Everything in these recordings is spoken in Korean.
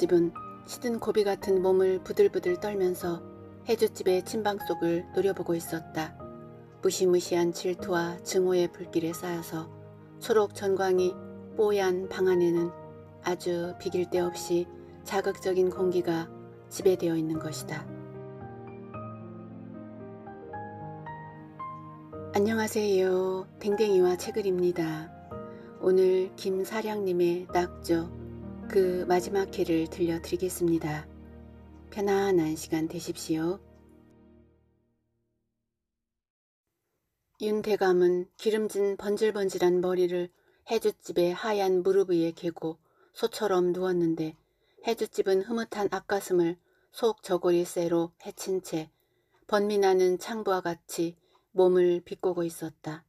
집은 시든 고비 같은 몸을 부들부들 떨면서 해주집의 침방 속을 노려보고 있었다. 무시무시한 질투와 증오의 불길에 쌓여서 초록 전광이 뽀얀 방 안에는 아주 비길 데 없이 자극적인 공기가 지배되어 있는 것이다. 안녕하세요. 댕댕이와 책을입니다 오늘 김사량님의 낙조 그 마지막 길을 들려드리겠습니다. 편안한 시간 되십시오. 윤태감은 기름진 번질번질한 머리를 해주집의 하얀 무릎 위에 개고 소처럼 누웠는데 해주집은 흐뭇한 앞가슴을 속 저고리쇠로 해친 채번미나는 창부와 같이 몸을 비꼬고 있었다.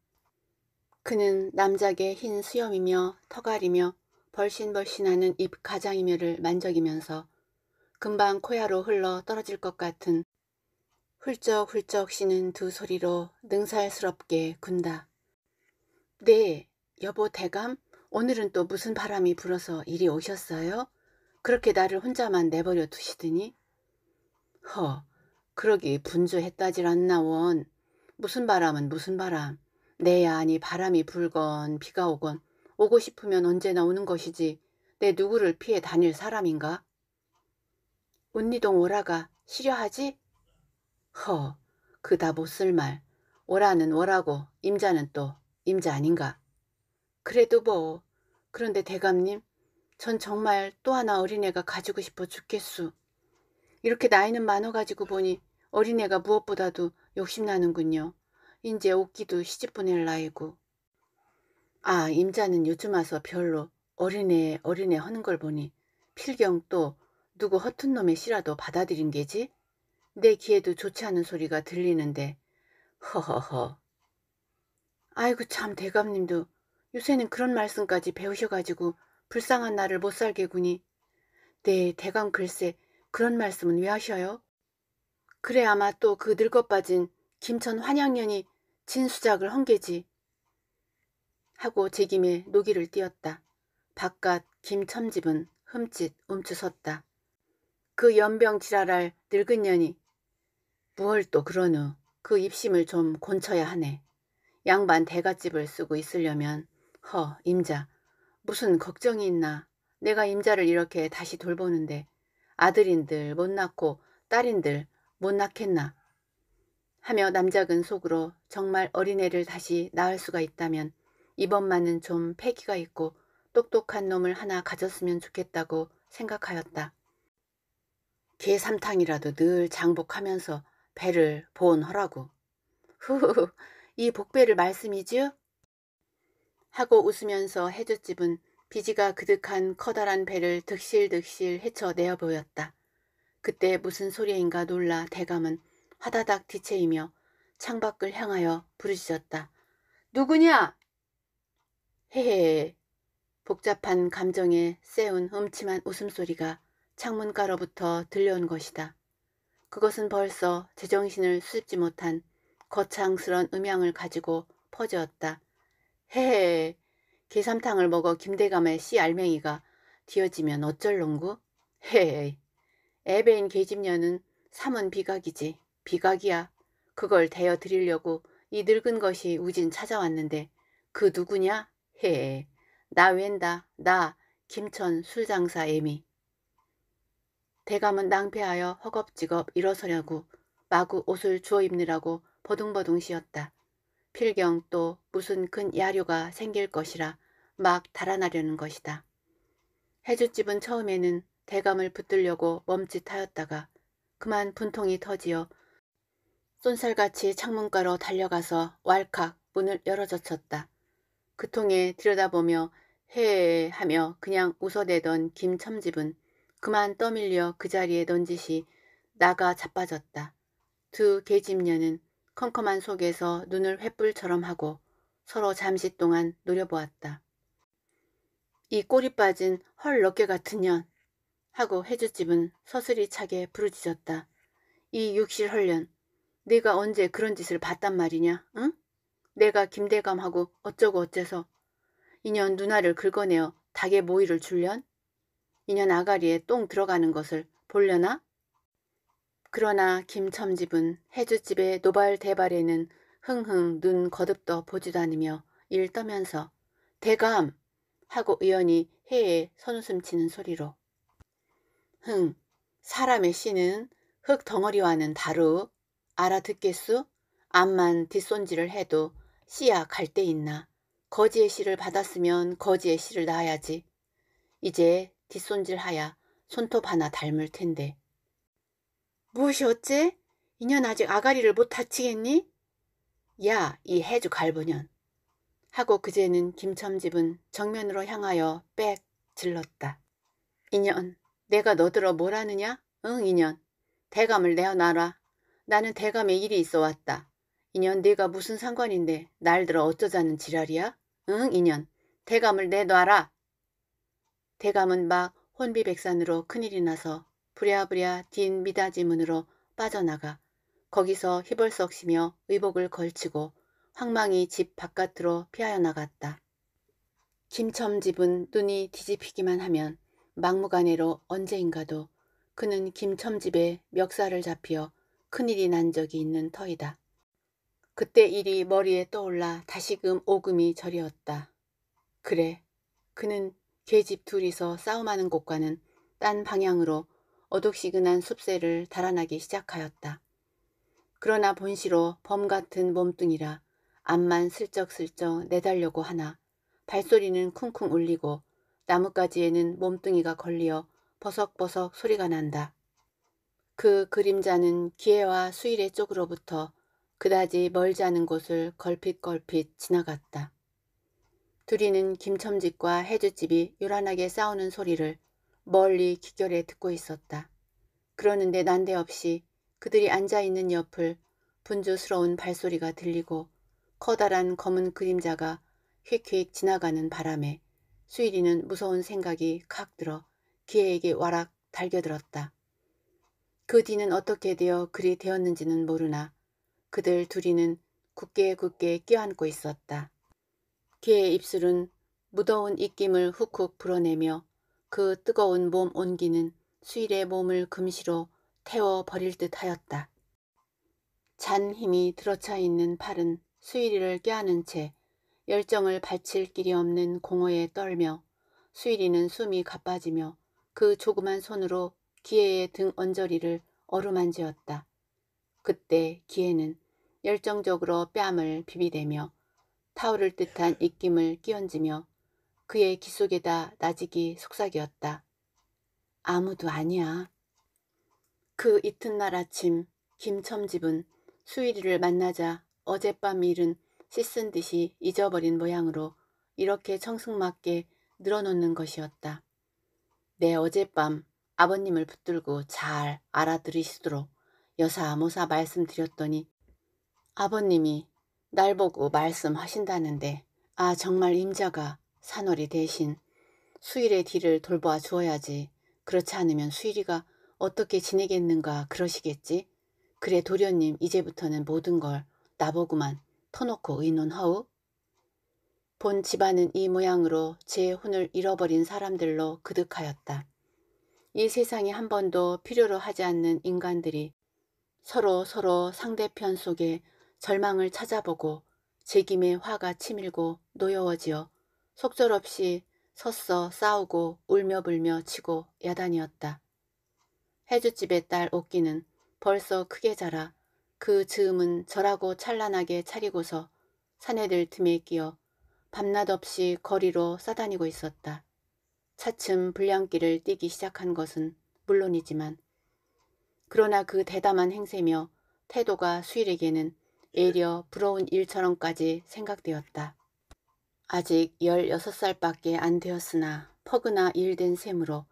그는 남작의 흰 수염이며 터갈이며 벌신벌신하는 입 가장이며를 만적이면서 금방 코야로 흘러 떨어질 것 같은 훌쩍훌쩍 쉬는 두 소리로 능살스럽게 군다. 네, 여보 대감, 오늘은 또 무슨 바람이 불어서 이리 오셨어요? 그렇게 나를 혼자만 내버려 두시더니? 허, 그러기 분주했다질 않나 원. 무슨 바람은 무슨 바람. 내야 아니 바람이 불건 비가 오건 오고 싶으면 언제나 오는 것이지 내 누구를 피해 다닐 사람인가? 운니동 오라가 싫어하지 허, 그다 못 쓸 말. 오라는 오라고 임자는 또 임자 아닌가. 그래도 뭐. 그런데 대감님, 전 정말 또 하나 어린애가 가지고 싶어 죽겠수. 이렇게 나이는 많아 가지고 보니 어린애가 무엇보다도 욕심나는군요. 이제 옷기도 시집 보낼 나이고. 아 임자는 요즘 와서 별로 어린애 어린애 하는 걸 보니 필경 또 누구 허튼 놈의 시라도 받아들인 게지? 내 귀에도 좋지 않은 소리가 들리는데 허허허 아이고 참 대감님도 요새는 그런 말씀까지 배우셔가지고 불쌍한 나를 못 살게구니 네 대감 글쎄 그런 말씀은 왜 하셔요? 그래 아마 또 그 늙어 빠진 김천 환양년이 진수작을 헌게지 하고 제김에 노기를 띄었다. 바깥 김첨집은 흠칫 움츠섰다. 그 연병 지랄할 늙은 년이 무얼 또 그러누 그 입심을 좀 곤쳐야 하네. 양반 대갓집을 쓰고 있으려면 허 임자 무슨 걱정이 있나 내가 임자를 이렇게 다시 돌보는데 아들인들 못 낳고 딸인들 못 낳겠나 하며 남작은 속으로 정말 어린애를 다시 낳을 수가 있다면 이번만은 좀 패기가 있고 똑똑한 놈을 하나 가졌으면 좋겠다고 생각하였다. 개삼탕이라도 늘 장복하면서 배를 보온하라고. 후후후, 이 복배를 말씀이지요? 하고 웃으면서 해줏집은 비지가 그득한 커다란 배를 득실득실 헤쳐내어 보였다. 그때 무슨 소리인가 놀라 대감은 화다닥 뒤채이며 창밖을 향하여 부르짖었다. 누구냐? 헤헤 복잡한 감정에 세운 음침한 웃음소리가 창문가로부터 들려온 것이다. 그것은 벌써 제정신을 수집지 못한 거창스런 음향을 가지고 퍼지었다. 헤헤 계삼탕을 먹어 김대감의 씨 알맹이가 뒤어지면 어쩔농구? 헤헤 에베인 계집녀는 삼은 비각이지. 비각이야. 그걸 대여 드리려고 이 늙은 것이 우진 찾아왔는데 그 누구냐? 헤, 나 웬다, 나 김천 술장사 애미. 대감은 낭패하여 허겁지겁 일어서려고 마구 옷을 주워 입느라고 버둥버둥 쉬었다. 필경 또 무슨 큰 야료가 생길 것이라 막 달아나려는 것이다. 해주집은 처음에는 대감을 붙들려고 멈칫하였다가 그만 분통이 터지어 쏜살같이 창문가로 달려가서 왈칵 문을 열어젖혔다. 그 통에 들여다보며 해하며 그냥 웃어대던 김첨집은 그만 떠밀려 그 자리에 던지시 나가 자빠졌다. 두 계집녀는 컴컴한 속에서 눈을 횃불처럼 하고 서로 잠시 동안 노려보았다. 이 꼬리 빠진 헐럭게 같은 년 하고 해주집은 서슬이 차게 부르짖었다. 이 육실 헐년 네가 언제 그런 짓을 봤단 말이냐? 응? 내가 김대감하고 어쩌고 어째서 인연 누나를 긁어내어 닭의 모이를 줄련? 인연 아가리에 똥 들어가는 것을 볼려나? 그러나 김첨집은 해주집의 노발 대발에는 흥흥 눈 거듭떠 보지도 않으며 일 떠면서 대감! 하고 의연히 해에 선웃음 치는 소리로 흥 사람의 씨는 흙 덩어리와는 다루 알아듣겠수? 암만 뒷손질을 해도 씨야 갈 데 있나. 거지의 씨를 받았으면 거지의 씨를 낳아야지. 이제 뒷손질하야 손톱 하나 닮을 텐데. 무엇이 어째? 이년 아직 아가리를 못 다치겠니? 야, 이 해주 갈부년. 하고 그제는 김첨집은 정면으로 향하여 빽 질렀다. 인년 내가 너들어 뭘 하느냐? 응, 인년 대감을 내어놔라. 나는 대감의 일이 있어 왔다. 인연, 네가 무슨 상관인데 날 들어 어쩌자는 지랄이야? 응 인연. 대감을 내놔라. 대감은 막 혼비백산으로 큰일이 나서 부랴부랴 딘 미닫이 문으로 빠져나가 거기서 희벌썩 쉬며 의복을 걸치고 황망히 집 바깥으로 피하여 나갔다. 김첨 집은 눈이 뒤집히기만 하면 막무가내로 언제인가도 그는 김첨 집에 멱살을 잡히어 큰일이 난 적이 있는 터이다. 그때 일이 머리에 떠올라 다시금 오금이 저리었다. 그래, 그는 계집 둘이서 싸움하는 곳과는 딴 방향으로 어둑시근한 숲새를 달아나기 시작하였다. 그러나 본시로 범같은 몸뚱이라 암만 슬쩍슬쩍 내달려고 하나 발소리는 쿵쿵 울리고 나뭇가지에는 몸뚱이가 걸려 버석버석 소리가 난다. 그 그림자는 기회와 수일의 쪽으로부터 그다지 멀지 않은 곳을 걸핏걸핏 지나갔다. 둘이는 김첨집과 해주집이 요란하게 싸우는 소리를 멀리 기결에 듣고 있었다. 그러는데 난데없이 그들이 앉아있는 옆을 분주스러운 발소리가 들리고 커다란 검은 그림자가 휙휙 지나가는 바람에 수일이는 무서운 생각이 칵 들어 기에에게 와락 달겨들었다. 그 뒤는 어떻게 되어 그리 되었는지는 모르나 그들 둘이는 굳게 굳게 껴안고 있었다. 그의 입술은 무더운 입김을 훅훅 불어내며 그 뜨거운 몸 온기는 수일의 몸을 금시로 태워버릴 듯 하였다. 잔 힘이 들어차 있는 팔은 수일이를 껴안은 채 열정을 바칠 길이 없는 공허에 떨며 수일이는 숨이 가빠지며 그 조그만 손으로 기혜의 등 언저리를 어루만지었다. 그때 기혜는 열정적으로 뺨을 비비대며 타오를 듯한 입김을 끼얹으며 그의 귀 속에다 나직이 속삭였다. 아무도 아니야. 그 이튿날 아침 김첨집은 수일이를 만나자 어젯밤 일은 씻은 듯이 잊어버린 모양으로 이렇게 청승맞게 늘어놓는 것이었다. 내 어젯밤 아버님을 붙들고 잘 알아들으시도록 여사모사 말씀드렸더니 아버님이 날 보고 말씀하신다는데 아 정말 임자가 산월이 대신 수일의 뒤를 돌보아 주어야지 그렇지 않으면 수일이가 어떻게 지내겠는가 그러시겠지? 그래 도련님 이제부터는 모든 걸 나보고만 터놓고 의논하우? 본 집안은 이 모양으로 제 혼을 잃어버린 사람들로 그득하였다. 이 세상에 한 번도 필요로 하지 않는 인간들이 서로 서로 상대편 속에 절망을 찾아보고 제 김에 화가 치밀고 노여워지어 속절없이 섰어 싸우고 울며 불며 치고 야단이었다. 해주집의 딸 옥기는 벌써 크게 자라 그 즈음은 절하고 찬란하게 차리고서 사내들 틈에 끼어 밤낮 없이 거리로 싸다니고 있었다. 차츰 불량길을 뛰기 시작한 것은 물론이지만 그러나 그 대담한 행세며 태도가 수일에게는 오히려 부러운 일처럼까지 생각되었다. 아직 16살밖에 안 되었으나 퍼그나 일된 셈으로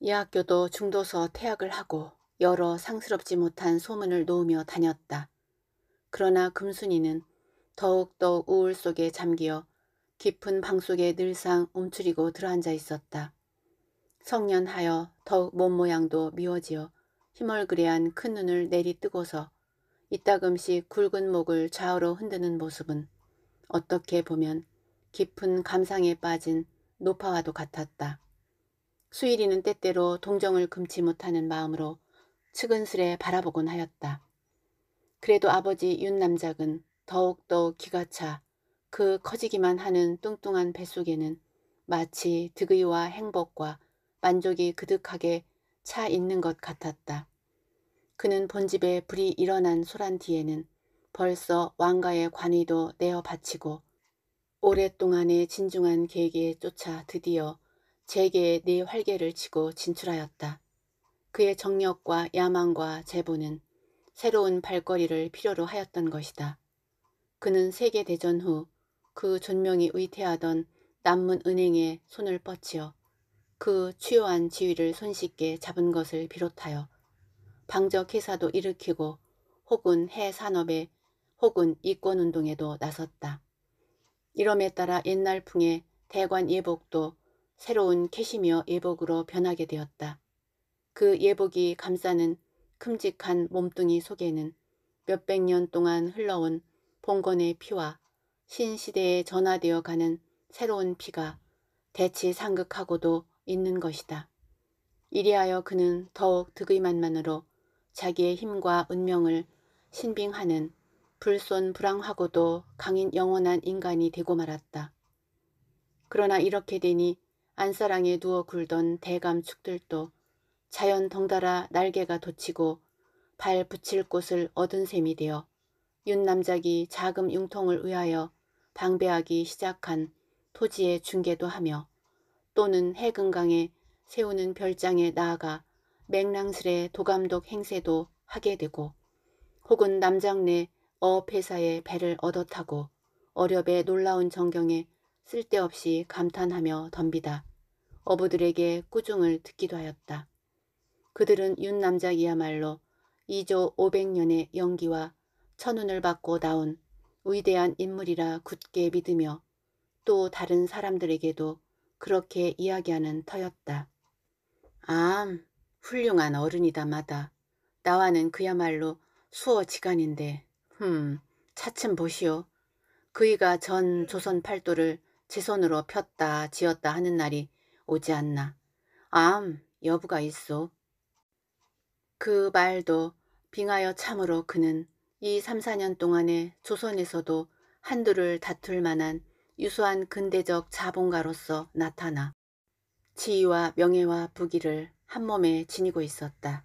이 학교도 중도서 퇴학을 하고 여러 상스럽지 못한 소문을 놓으며 다녔다. 그러나 금순이는 더욱더 우울 속에 잠기어 깊은 방 속에 늘상 움츠리고 들어앉아 있었다. 성년하여 더욱 몸모양도 미워지어 힘멀그레한큰 눈을 내리뜨고서 이따금씩 굵은 목을 좌우로 흔드는 모습은 어떻게 보면 깊은 감상에 빠진 노파와도 같았다. 수일이는 때때로 동정을 금치 못하는 마음으로 측은스레 바라보곤 하였다. 그래도 아버지 윤남작은 더욱더 기가 차 그 커지기만 하는 뚱뚱한 뱃속에는 마치 득의와 행복과 만족이 그득하게 차 있는 것 같았다. 그는 본집에 불이 일어난 소란 뒤에는 벌써 왕가의 관위도 내어 바치고 오랫동안의 진중한 계기에 쫓아 드디어 재계의 네 활개를 치고 진출하였다. 그의 정력과 야망과 재보는 새로운 발걸이를 필요로 하였던 것이다. 그는 세계대전 후 그 존명이 의태하던 남문은행에 손을 뻗치어 그 취요한 지위를 손쉽게 잡은 것을 비롯하여 방적회사도 일으키고 혹은 해산업에 혹은 이권운동에도 나섰다. 이름에 따라 옛날풍의 대관 예복도 새로운 캐시미어 예복으로 변하게 되었다. 그 예복이 감싸는 큼직한 몸뚱이 속에는 몇백 년 동안 흘러온 봉건의 피와 신시대에 전화되어 가는 새로운 피가 대치 상극하고도 있는 것이다. 이리하여 그는 더욱 득의만만으로 자기의 힘과 운명을 신빙하는 불손 불황하고도 강인 영원한 인간이 되고 말았다. 그러나 이렇게 되니 안사랑에 누워 굴던 대감축들도 자연 덩달아 날개가 돋치고 발 붙일 곳을 얻은 셈이 되어 윤남작이 자금 융통을 위하여 방배하기 시작한 토지의 중계도 하며 또는 해금강에 세우는 별장에 나아가 맹랑스레 도감독 행세도 하게 되고 혹은 남장내어업회사의 배를 얻어타고 어렵의 놀라운 전경에 쓸데없이 감탄하며 덤비다. 어부들에게 꾸중을 듣기도 하였다. 그들은 윤남작이야말로 2조 500년의 연기와 천운을 받고 나온 위대한 인물이라 굳게 믿으며 또 다른 사람들에게도 그렇게 이야기하는 터였다. 암, 훌륭한 어른이다마다 나와는 그야말로 수어지간인데 흠 차츰 보시오. 그이가 전 조선 팔도를 제 손으로 폈다 지었다 하는 날이 오지 않나. 암 여부가 있소. 그 말도 빙하여 참으로 그는 이 3, 4년 동안에 조선에서도 한두를 다툴 만한 유수한 근대적 자본가로서 나타나 지위와 명예와 부기를 한몸에 지니고 있었다.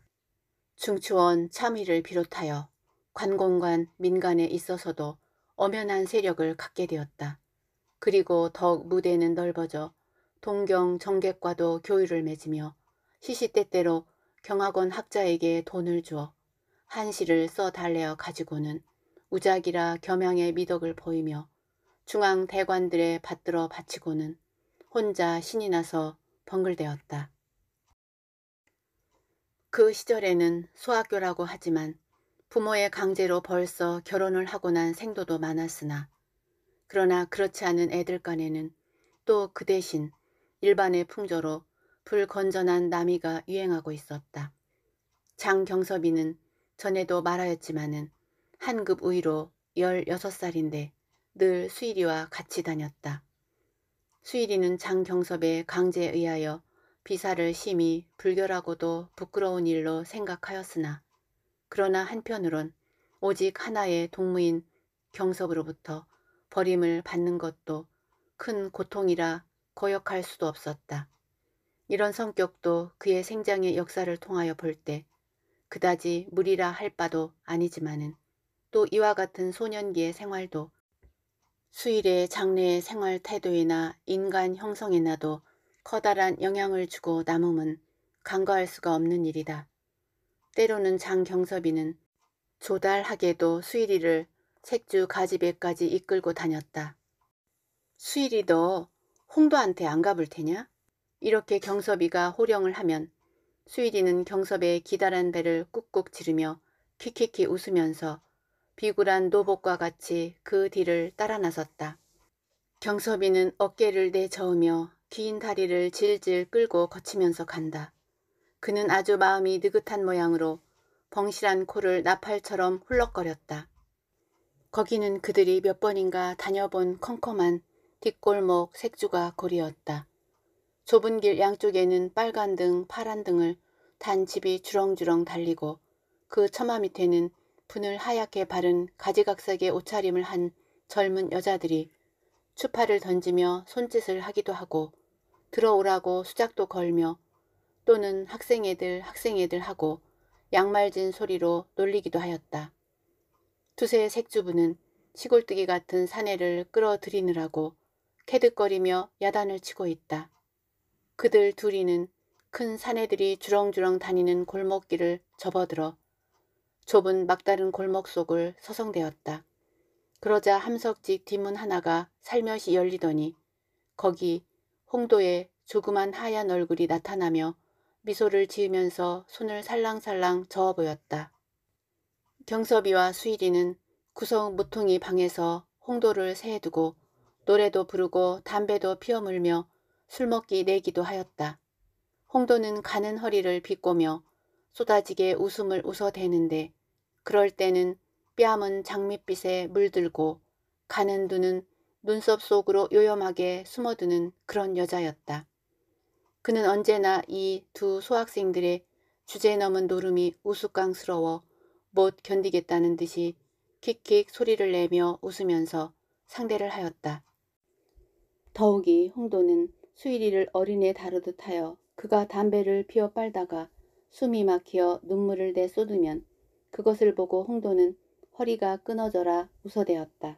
중추원 참의를 비롯하여 관공관 민간에 있어서도 엄연한 세력을 갖게 되었다. 그리고 더욱 무대는 넓어져 동경 정객과도 교류를 맺으며 시시때때로 경학원 학자에게 돈을 주어 한시를 써달래어 가지고는 우작이라 겸양의 미덕을 보이며 중앙 대관들의 받들어 바치고는 혼자 신이 나서 벙글대었다. 그 시절에는 소학교라고 하지만 부모의 강제로 벌써 결혼을 하고 난 생도도 많았으나 그러나 그렇지 않은 애들 간에는 또 그 대신 일반의 풍조로 불건전한 남이가 유행하고 있었다. 장경섭이는 전에도 말하였지만은 한급 우위로 16살인데 늘 수일이와 같이 다녔다. 수일이는 장경섭의 강제에 의하여 비사를 심히 불결하고도 부끄러운 일로 생각하였으나 그러나 한편으론 오직 하나의 동무인 경섭으로부터 버림을 받는 것도 큰 고통이라 거역할 수도 없었다. 이런 성격도 그의 생장의 역사를 통하여 볼 때 그다지 무리라 할 바도 아니지만은 또 이와 같은 소년기의 생활도 수일의 장래의 생활 태도이나 인간 형성이나도 커다란 영향을 주고 남음은 간과할 수가 없는 일이다. 때로는 장경섭이는 조달하게도 수일이를 책주 가지배까지 이끌고 다녔다. 수일이 너 홍도한테 안 가볼 테냐? 이렇게 경섭이가 호령을 하면 수일이는 경섭의 기다란 배를 꾹꾹 지르며 키키키 웃으면서 비굴한 노복과 같이 그 뒤를 따라 나섰다. 경섭이는 어깨를 내저으며 긴 다리를 질질 끌고 거치면서 간다. 그는 아주 마음이 느긋한 모양으로 벙실한 코를 나팔처럼 훌럭거렸다. 거기는 그들이 몇 번인가 다녀본 컴컴한 뒷골목 색주가 고리였다 좁은 길 양쪽에는 빨간 등, 파란 등을 단 집이 주렁주렁 달리고 그 처마 밑에는 분을 하얗게 바른 가지각색의 옷차림을 한 젊은 여자들이 추파를 던지며 손짓을 하기도 하고 들어오라고 수작도 걸며 또는 학생애들 학생애들 하고 양말진 소리로 놀리기도 하였다. 두세 색주부는 시골뜨기 같은 사내를 끌어들이느라고 캐득거리며 야단을 치고 있다. 그들 둘이는 큰 사내들이 주렁주렁 다니는 골목길을 접어들어 좁은 막다른 골목 속을 서성대었다. 그러자 함석직 뒷문 하나가 살며시 열리더니 거기 홍도의 조그만 하얀 얼굴이 나타나며 미소를 지으면서 손을 살랑살랑 저어 보였다. 경섭이와 수일이는 구성 무통이 방에서 홍도를 세해두고 노래도 부르고 담배도 피어물며술 먹기 내기도 하였다. 홍도는 가는 허리를 비꼬며 쏟아지게 웃음을 웃어대는데 그럴 때는 뺨은 장밋빛에 물들고 가는 눈은 눈썹 속으로 요염하게 숨어드는 그런 여자였다. 그는 언제나 이 두 소학생들의 주제 넘은 노름이 우스꽝스러워 못 견디겠다는 듯이 킥킥 소리를 내며 웃으면서 상대를 하였다. 더욱이 홍도는 수일이를 어린애 다루듯 하여 그가 담배를 피워 빨다가 숨이 막혀 눈물을 내 쏟으면 그것을 보고 홍도는 허리가 끊어져라 웃어대었다.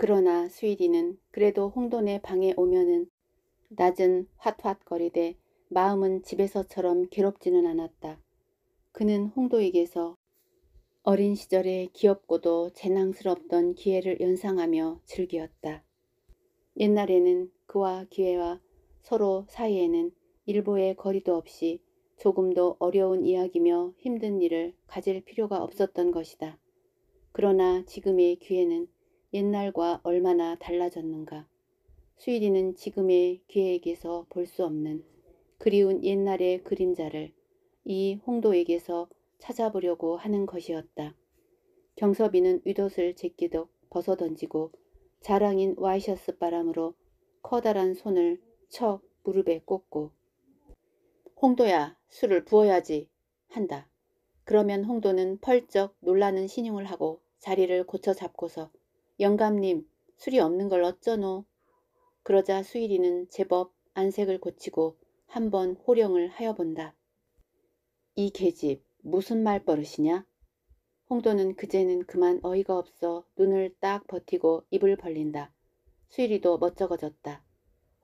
그러나 수일이는 그래도 홍돈의 방에 오면은 낮은 홧홧거리되 마음은 집에서처럼 괴롭지는 않았다. 그는 홍도에게서 어린 시절에 귀엽고도 재낭스럽던 기회를 연상하며 즐기었다. 옛날에는 그와 기회와 서로 사이에는 일보의 거리도 없이 조금도 어려운 이야기며 힘든 일을 가질 필요가 없었던 것이다. 그러나 지금의 기회는 옛날과 얼마나 달라졌는가. 수일이는 지금의 귀에게서볼 수 없는 그리운 옛날의 그림자를 이 홍도에게서 찾아보려고 하는 것이었다. 경섭이는 윗옷을 제끼덕 벗어던지고 자랑인 와이셔스 바람으로 커다란 손을 척 무릎에 꽂고 홍도야 술을 부어야지 한다. 그러면 홍도는 펄쩍 놀라는 신용을 하고 자리를 고쳐 잡고서 영감님, 술이 없는 걸 어쩌노? 그러자 수일이는 제법 안색을 고치고 한 번 호령을 하여본다. 이 계집 무슨 말버릇이냐? 홍도는 그제는 그만 어이가 없어 눈을 딱 버티고 입을 벌린다. 수일이도 멋쩍어졌다.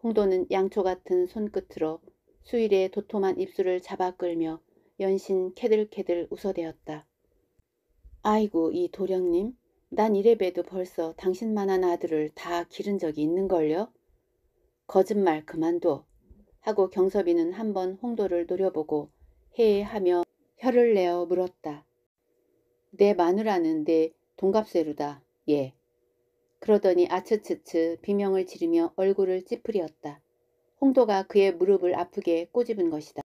홍도는 양초 같은 손끝으로 수일의 도톰한 입술을 잡아 끌며 연신 캐들캐들 웃어대었다. 아이고 이 도령님 난 이래봬도 벌써 당신만한 아들을 다 기른 적이 있는걸요. 거짓말 그만둬. 하고 경섭이는 한 번 홍도를 노려보고 해해하며 혀를 내어 물었다. 내 마누라는 내동갑새로다 예. 그러더니 아츠츠츠 비명을 지르며 얼굴을 찌푸리었다. 홍도가 그의 무릎을 아프게 꼬집은 것이다.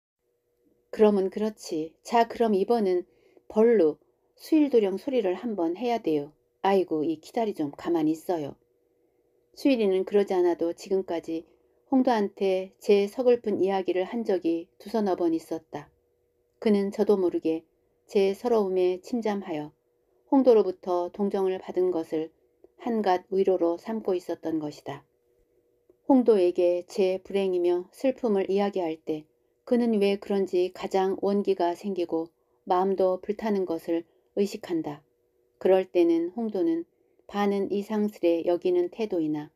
그러면 그렇지. 자 그럼 이번은 벌로 수일도령 소리를 한번 해야 돼요. 아이고 이기다리좀 가만히 있어요. 수일이는 그러지 않아도 지금까지 홍도한테 제 서글픈 이야기를 한 적이 두서너 번 있었다. 그는 저도 모르게 제 서러움에 침잠하여 홍도로부터 동정을 받은 것을 한갓 위로로 삼고 있었던 것이다. 홍도에게 제 불행이며 슬픔을 이야기할 때 그는 왜 그런지 가장 원기가 생기고 마음도 불타는 것을 의식한다. 그럴 때는 홍도는 반은 이상스레 여기는 태도이나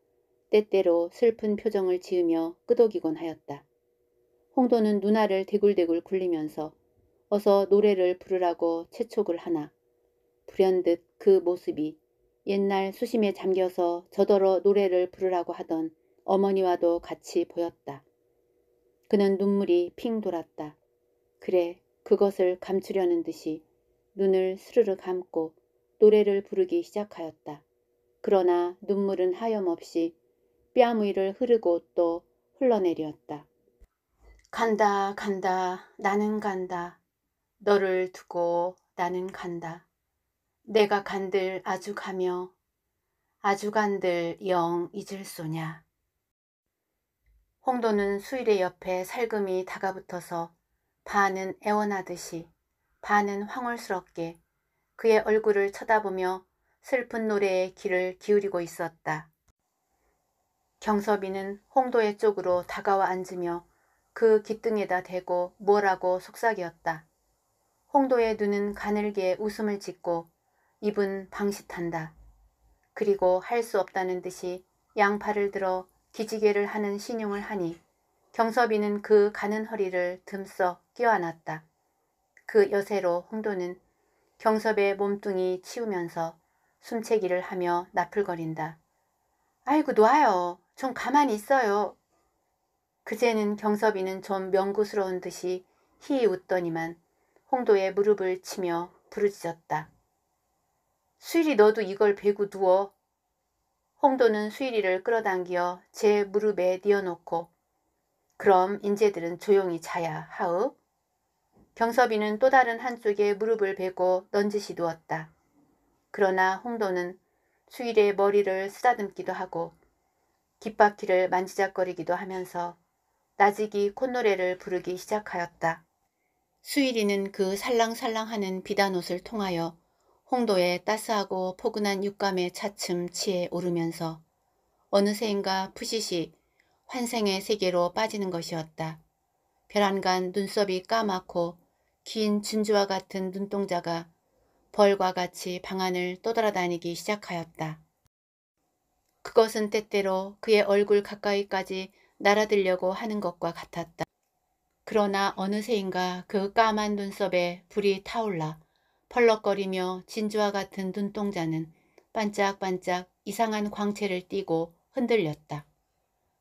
때때로 슬픈 표정을 지으며 끄덕이곤 하였다. 홍도는 누나를 대굴대굴 굴리면서 어서 노래를 부르라고 채촉을 하나 불현듯 그 모습이 옛날 수심에 잠겨서 저더러 노래를 부르라고 하던 어머니와도 같이 보였다. 그는 눈물이 핑 돌았다. 그래 그것을 감추려는 듯이 눈을 스르르 감고 노래를 부르기 시작하였다. 그러나 눈물은 하염없이 뺨위를 흐르고 또 흘러내렸다. 간다 간다 나는 간다 너를 두고 나는 간다 내가 간들 아주 가며 아주 간들 영 잊을 소냐 홍도는 수일의 옆에 살금이 다가붙어서 반은 애원하듯이 반은 황홀스럽게 그의 얼굴을 쳐다보며 슬픈 노래에 귀를 기울이고 있었다. 경섭이는 홍도의 쪽으로 다가와 앉으며 그 깃등에다 대고 뭐라고 속삭였다. 홍도의 눈은 가늘게 웃음을 짓고 입은 방시한다 그리고 할 수 없다는 듯이 양팔을 들어 기지개를 하는 신용을 하니 경섭이는 그 가는 허리를 듬썩 끼워안았다. 그 여세로 홍도는 경섭의 몸뚱이 치우면서 숨채기를 하며 나풀거린다. 아이고 놔요. 좀 가만히 있어요. 그제는 경섭이는 좀 명구스러운 듯이 희이 웃더니만 홍도의 무릎을 치며 부르짖었다. 수일이 너도 이걸 베고 누워. 홍도는 수일이를 끌어당겨 제 무릎에 뉘어놓고 그럼 인재들은 조용히 자야 하읍. 경섭이는 또 다른 한쪽에 무릎을 베고 넌지시 누웠다. 그러나 홍도는 수일의 머리를 쓰다듬기도 하고 깃바퀴를 만지작거리기도 하면서 나직이 콧노래를 부르기 시작하였다. 수일이는 그 살랑살랑하는 비단옷을 통하여 홍도의 따스하고 포근한 육감에 차츰 치에 오르면서 어느새인가 푸시시 환생의 세계로 빠지는 것이었다. 벼란간 눈썹이 까맣고 긴 진주와 같은 눈동자가 벌과 같이 방안을 떠돌아다니기 시작하였다. 그것은 때때로 그의 얼굴 가까이까지 날아들려고 하는 것과 같았다. 그러나 어느새인가 그 까만 눈썹에 불이 타올라 펄럭거리며 진주와 같은 눈동자는 반짝반짝 이상한 광채를 띠고 흔들렸다.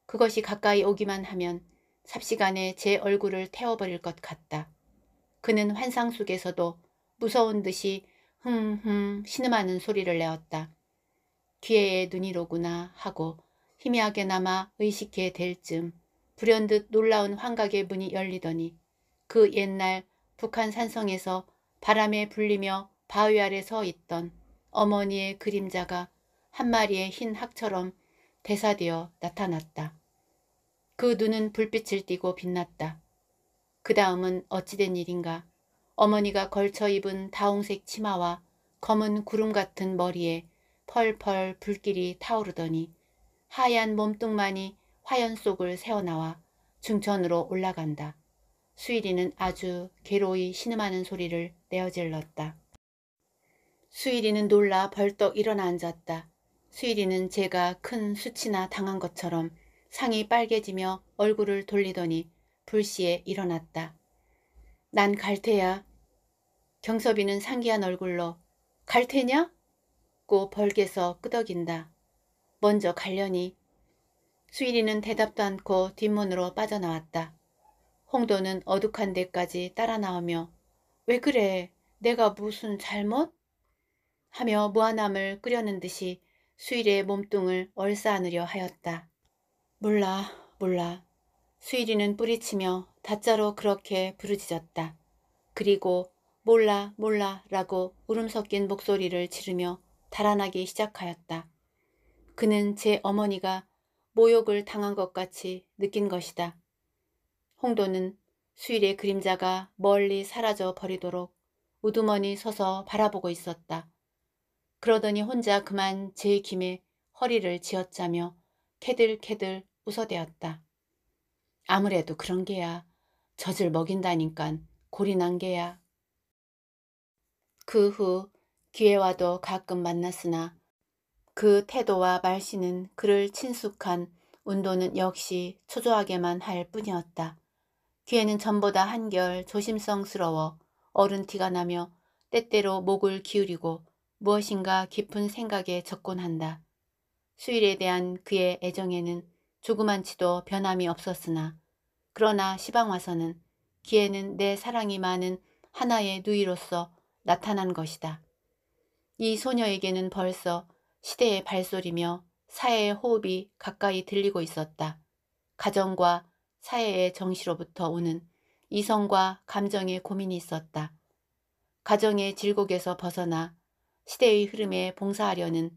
그것이 가까이 오기만 하면 삽시간에 제 얼굴을 태워버릴 것 같다. 그는 환상 속에서도 무서운 듯이 흠흠 신음하는 소리를 내었다. 기회의 눈이로구나 하고 희미하게나마 의식해 될 즈음 불현듯 놀라운 환각의 문이 열리더니 그 옛날 북한 산성에서 바람에 불리며 바위 아래 서 있던 어머니의 그림자가 한 마리의 흰 학처럼 대사되어 나타났다. 그 눈은 불빛을 띠고 빛났다. 그 다음은 어찌된 일인가. 어머니가 걸쳐 입은 다홍색 치마와 검은 구름 같은 머리에 펄펄 불길이 타오르더니 하얀 몸뚱만이 화연 속을 새어나와 중천으로 올라간다. 수일이는 아주 괴로이 신음하는 소리를 내어질렀다. 수일이는 놀라 벌떡 일어나 앉았다. 수일이는 제가 큰 수치나 당한 것처럼 상이 빨개지며 얼굴을 돌리더니 불시에 일어났다. 난 갈테야. 경섭이는 상기한 얼굴로 갈테냐? 고 벌개서 끄덕인다. 먼저 갈려니. 수일이는 대답도 않고 뒷문으로 빠져나왔다. 홍도는 어둑한 데까지 따라 나오며 왜 그래? 내가 무슨 잘못? 하며 무한함을 끓려는 듯이 수일의 몸뚱을 얼싸안으려 하였다. 몰라 몰라 수일이는 뿌리치며 다짜로 그렇게 부르짖었다. 그리고 몰라 몰라 라고 울음 섞인 목소리를 지르며 달아나기 시작하였다. 그는 제 어머니가 모욕을 당한 것 같이 느낀 것이다. 홍도는 수일의 그림자가 멀리 사라져 버리도록 우두머니 서서 바라보고 있었다. 그러더니 혼자 그만 제 김에 허리를 지었짜며 캐들캐들 웃어대었다. 아무래도 그런 게야. 젖을 먹인다니깐 고리난 게야. 그후 기회와도 가끔 만났으나 그 태도와 말씨는 그를 친숙한 운도는 역시 초조하게만 할 뿐이었다. 귀에는 전보다 한결 조심성스러워 어른 티가 나며 때때로 목을 기울이고 무엇인가 깊은 생각에 접근한다. 수일에 대한 그의 애정에는 조그만치도 변함이 없었으나 그러나 시방 와서는 기에는 내 사랑이 많은 하나의 누이로서 나타난 것이다. 이 소녀에게는 벌써 시대의 발소리며 사회의 호흡이 가까이 들리고 있었다. 가정과 사회의 정시로부터 오는 이성과 감정의 고민이 있었다. 가정의 질곡에서 벗어나 시대의 흐름에 봉사하려는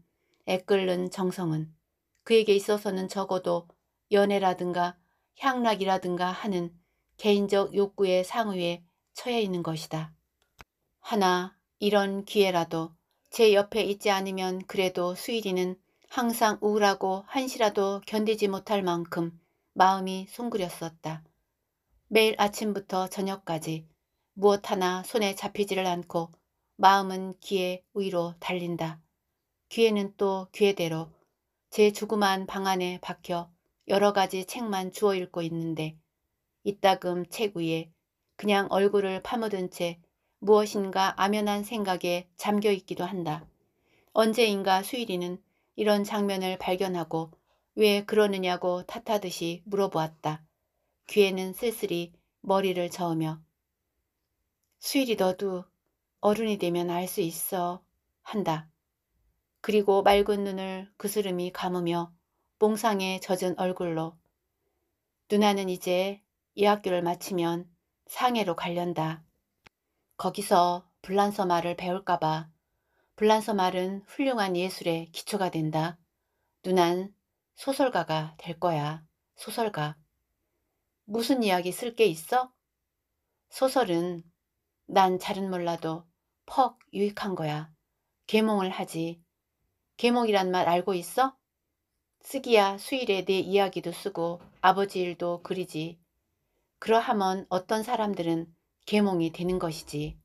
애끓는 정성은 그에게 있어서는 적어도 연애라든가 향락이라든가 하는 개인적 욕구의 상위에 처해 있는 것이다. 하나 이런 기회라도 제 옆에 있지 않으면 그래도 수일이는 항상 우울하고 한시라도 견디지 못할 만큼 마음이 송구렸었다. 매일 아침부터 저녁까지 무엇 하나 손에 잡히지를 않고 마음은 귀에 위로 달린다. 귀에는또귀에대로제 주구만 방 안에 박혀 여러 가지 책만 주워 읽고 있는데 이따금 책 위에 그냥 얼굴을 파묻은 채 무엇인가 아면한 생각에 잠겨 있기도 한다. 언제인가 수일이는 이런 장면을 발견하고 왜 그러느냐고 탓하듯이 물어보았다. 귀에는 쓸쓸히 머리를 저으며 수일이 너도 어른이 되면 알 수 있어 한다. 그리고 맑은 눈을 그스름이 감으며 뽕상에 젖은 얼굴로 누나는 이제 이 학교를 마치면 상해로 갈련다. 거기서 불란서말을 배울까봐 불란서말은 훌륭한 예술의 기초가 된다. 누난 소설가가 될 거야. 소설가. 무슨 이야기 쓸 게 있어? 소설은 난 잘은 몰라도 퍽 유익한 거야. 계몽을 하지. 계몽이란 말 알고 있어? 쓰기야 수일에 내 이야기도 쓰고 아버지 일도 그리지. 그러하면 어떤 사람들은 계몽이 되는 것이지.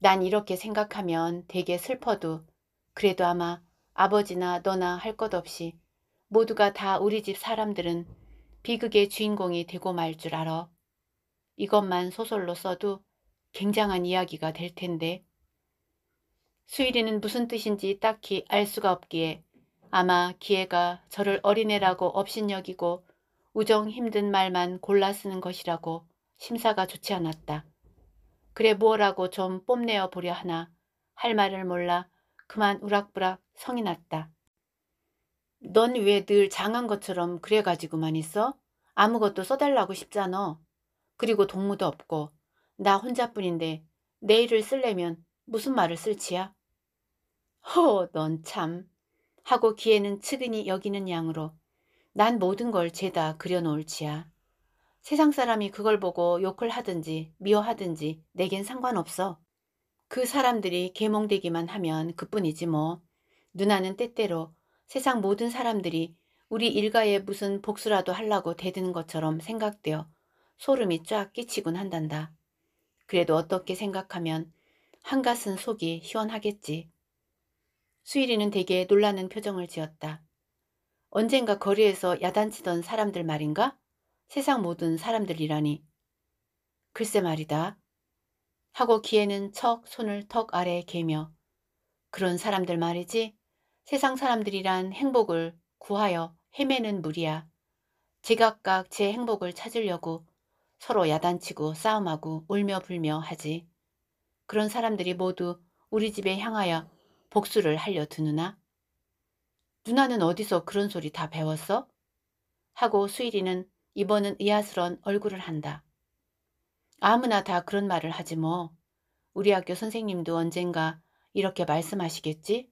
난 이렇게 생각하면 되게 슬퍼도 그래도 아마 아버지나 너나 할 것 없이 모두가 다 우리 집 사람들은 비극의 주인공이 되고 말 줄 알아. 이것만 소설로 써도 굉장한 이야기가 될 텐데. 수일이는 무슨 뜻인지 딱히 알 수가 없기에 아마 기회가 저를 어린애라고 업신여기고 우정 힘든 말만 골라 쓰는 것이라고 심사가 좋지 않았다. 그래 뭐라고 좀 뽐내어 보려 하나 할 말을 몰라 그만 우락부락 성이 났다. 넌 왜 늘 장한 것처럼 그래가지고만 있어? 아무것도 써달라고 싶잖아. 그리고 동무도 없고 나 혼자뿐인데 내일을 쓸려면 무슨 말을 쓸지야? 허, 넌 참. 하고 기에는 측은히 여기는 양으로 난 모든 걸 죄다 그려놓을지야. 세상 사람이 그걸 보고 욕을 하든지 미워하든지 내겐 상관없어. 그 사람들이 계몽되기만 하면 그뿐이지 뭐. 누나는 때때로 세상 모든 사람들이 우리 일가에 무슨 복수라도 하려고 대드는 것처럼 생각되어 소름이 쫙 끼치곤 한단다. 그래도 어떻게 생각하면 한가슴 속이 시원하겠지. 수일이는 대개 놀라는 표정을 지었다. 언젠가 거리에서 야단치던 사람들 말인가? 세상 모든 사람들이라니. 글쎄 말이다. 하고 기에는 척 손을 턱 아래에 개며 그런 사람들 말이지 세상 사람들이란 행복을 구하여 헤매는 무리야. 제각각 제 행복을 찾으려고 서로 야단치고 싸움하고 울며 불며 하지. 그런 사람들이 모두 우리 집에 향하여 복수를 하려 드누나 누나는 어디서 그런 소리 다 배웠어? 하고 수일이는 이번은 의아스러운 얼굴을 한다. 아무나 다 그런 말을 하지 뭐. 우리 학교 선생님도 언젠가 이렇게 말씀하시겠지?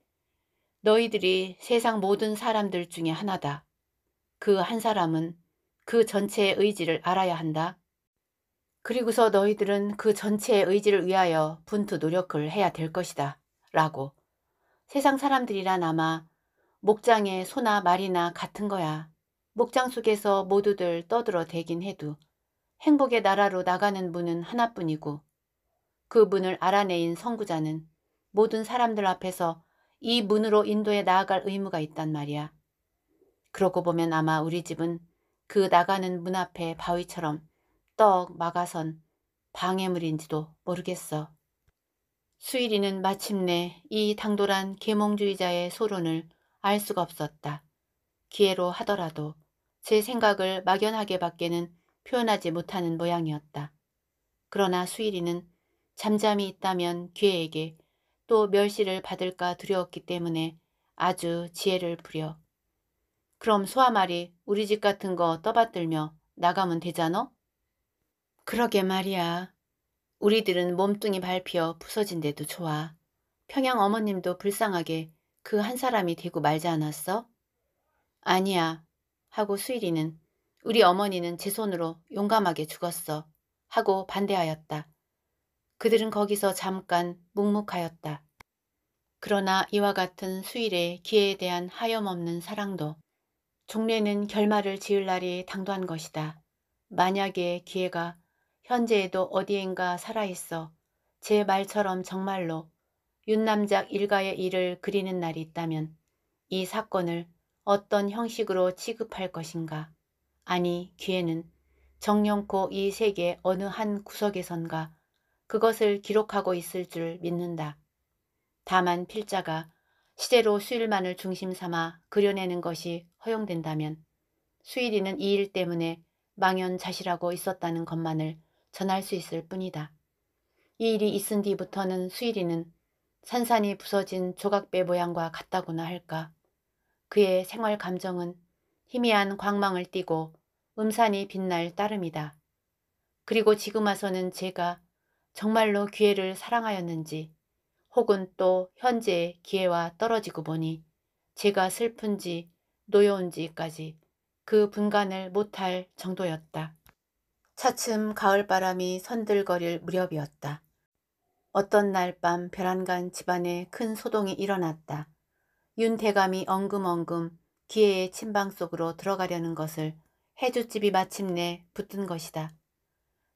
너희들이 세상 모든 사람들 중에 하나다. 그 한 사람은 그 전체의 의지를 알아야 한다. 그리고서 너희들은 그 전체의 의지를 위하여 분투 노력을 해야 될 것이다. 라고 세상 사람들이란 아마 목장에 소나 말이나 같은 거야. 목장 속에서 모두들 떠들어 대긴 해도 행복의 나라로 나가는 문은 하나뿐이고 그 문을 알아내인 선구자는 모든 사람들 앞에서 이 문으로 인도에 나아갈 의무가 있단 말이야. 그러고 보면 아마 우리 집은 그 나가는 문 앞에 바위처럼 떡 막아선 방해물인지도 모르겠어. 수일이는 마침내 이 당돌한 계몽주의자의 소론을 알 수가 없었다. 기회로 하더라도 제 생각을 막연하게 밖에는 표현하지 못하는 모양이었다. 그러나 수일이는 잠잠히 있다면 귀에게또 멸시를 받을까 두려웠기 때문에 아주 지혜를 부려. 그럼 소아말이 우리 집 같은 거 떠받들며 나가면 되잖아? 그러게 말이야. 우리들은 몸뚱이 밟혀 부서진데도 좋아. 평양 어머님도 불쌍하게 그 한 사람이 되고 말지 않았어? 아니야. 하고 수일이는 우리 어머니는 제 손으로 용감하게 죽었어. 하고 반대하였다. 그들은 거기서 잠깐 묵묵하였다. 그러나 이와 같은 수일의 기회에 대한 하염없는 사랑도 종례는 결말을 지을 날이 당도한 것이다. 만약에 기회가 현재에도 어디엔가 살아있어 제 말처럼 정말로 윤남작 일가의 일을 그리는 날이 있다면 이 사건을 어떤 형식으로 취급할 것인가 아니 귀에는 정령코 이 세계 어느 한 구석에선가 그것을 기록하고 있을 줄 믿는다. 다만 필자가 시대로 수일만을 중심 삼아 그려내는 것이 허용된다면 수일이는 이 일 때문에 망연자실하고 있었다는 것만을 전할 수 있을 뿐이다. 이 일이 있은 뒤부터는 수일이는 산산이 부서진 조각배 모양과 같다고나 할까. 그의 생활 감정은 희미한 광망을 띠고 음산이 빛날 따름이다. 그리고 지금 와서는 제가 정말로 기회를 사랑하였는지 혹은 또 현재의 기회와 떨어지고 보니 제가 슬픈지 노여운지까지 그 분간을 못할 정도였다. 차츰 가을바람이 선들거릴 무렵이었다. 어떤 날 밤벼란간 집안에 큰 소동이 일어났다. 윤태감이 엉금엉금 기회의 침방 속으로 들어가려는 것을 해주집이 마침내 붙든 것이다.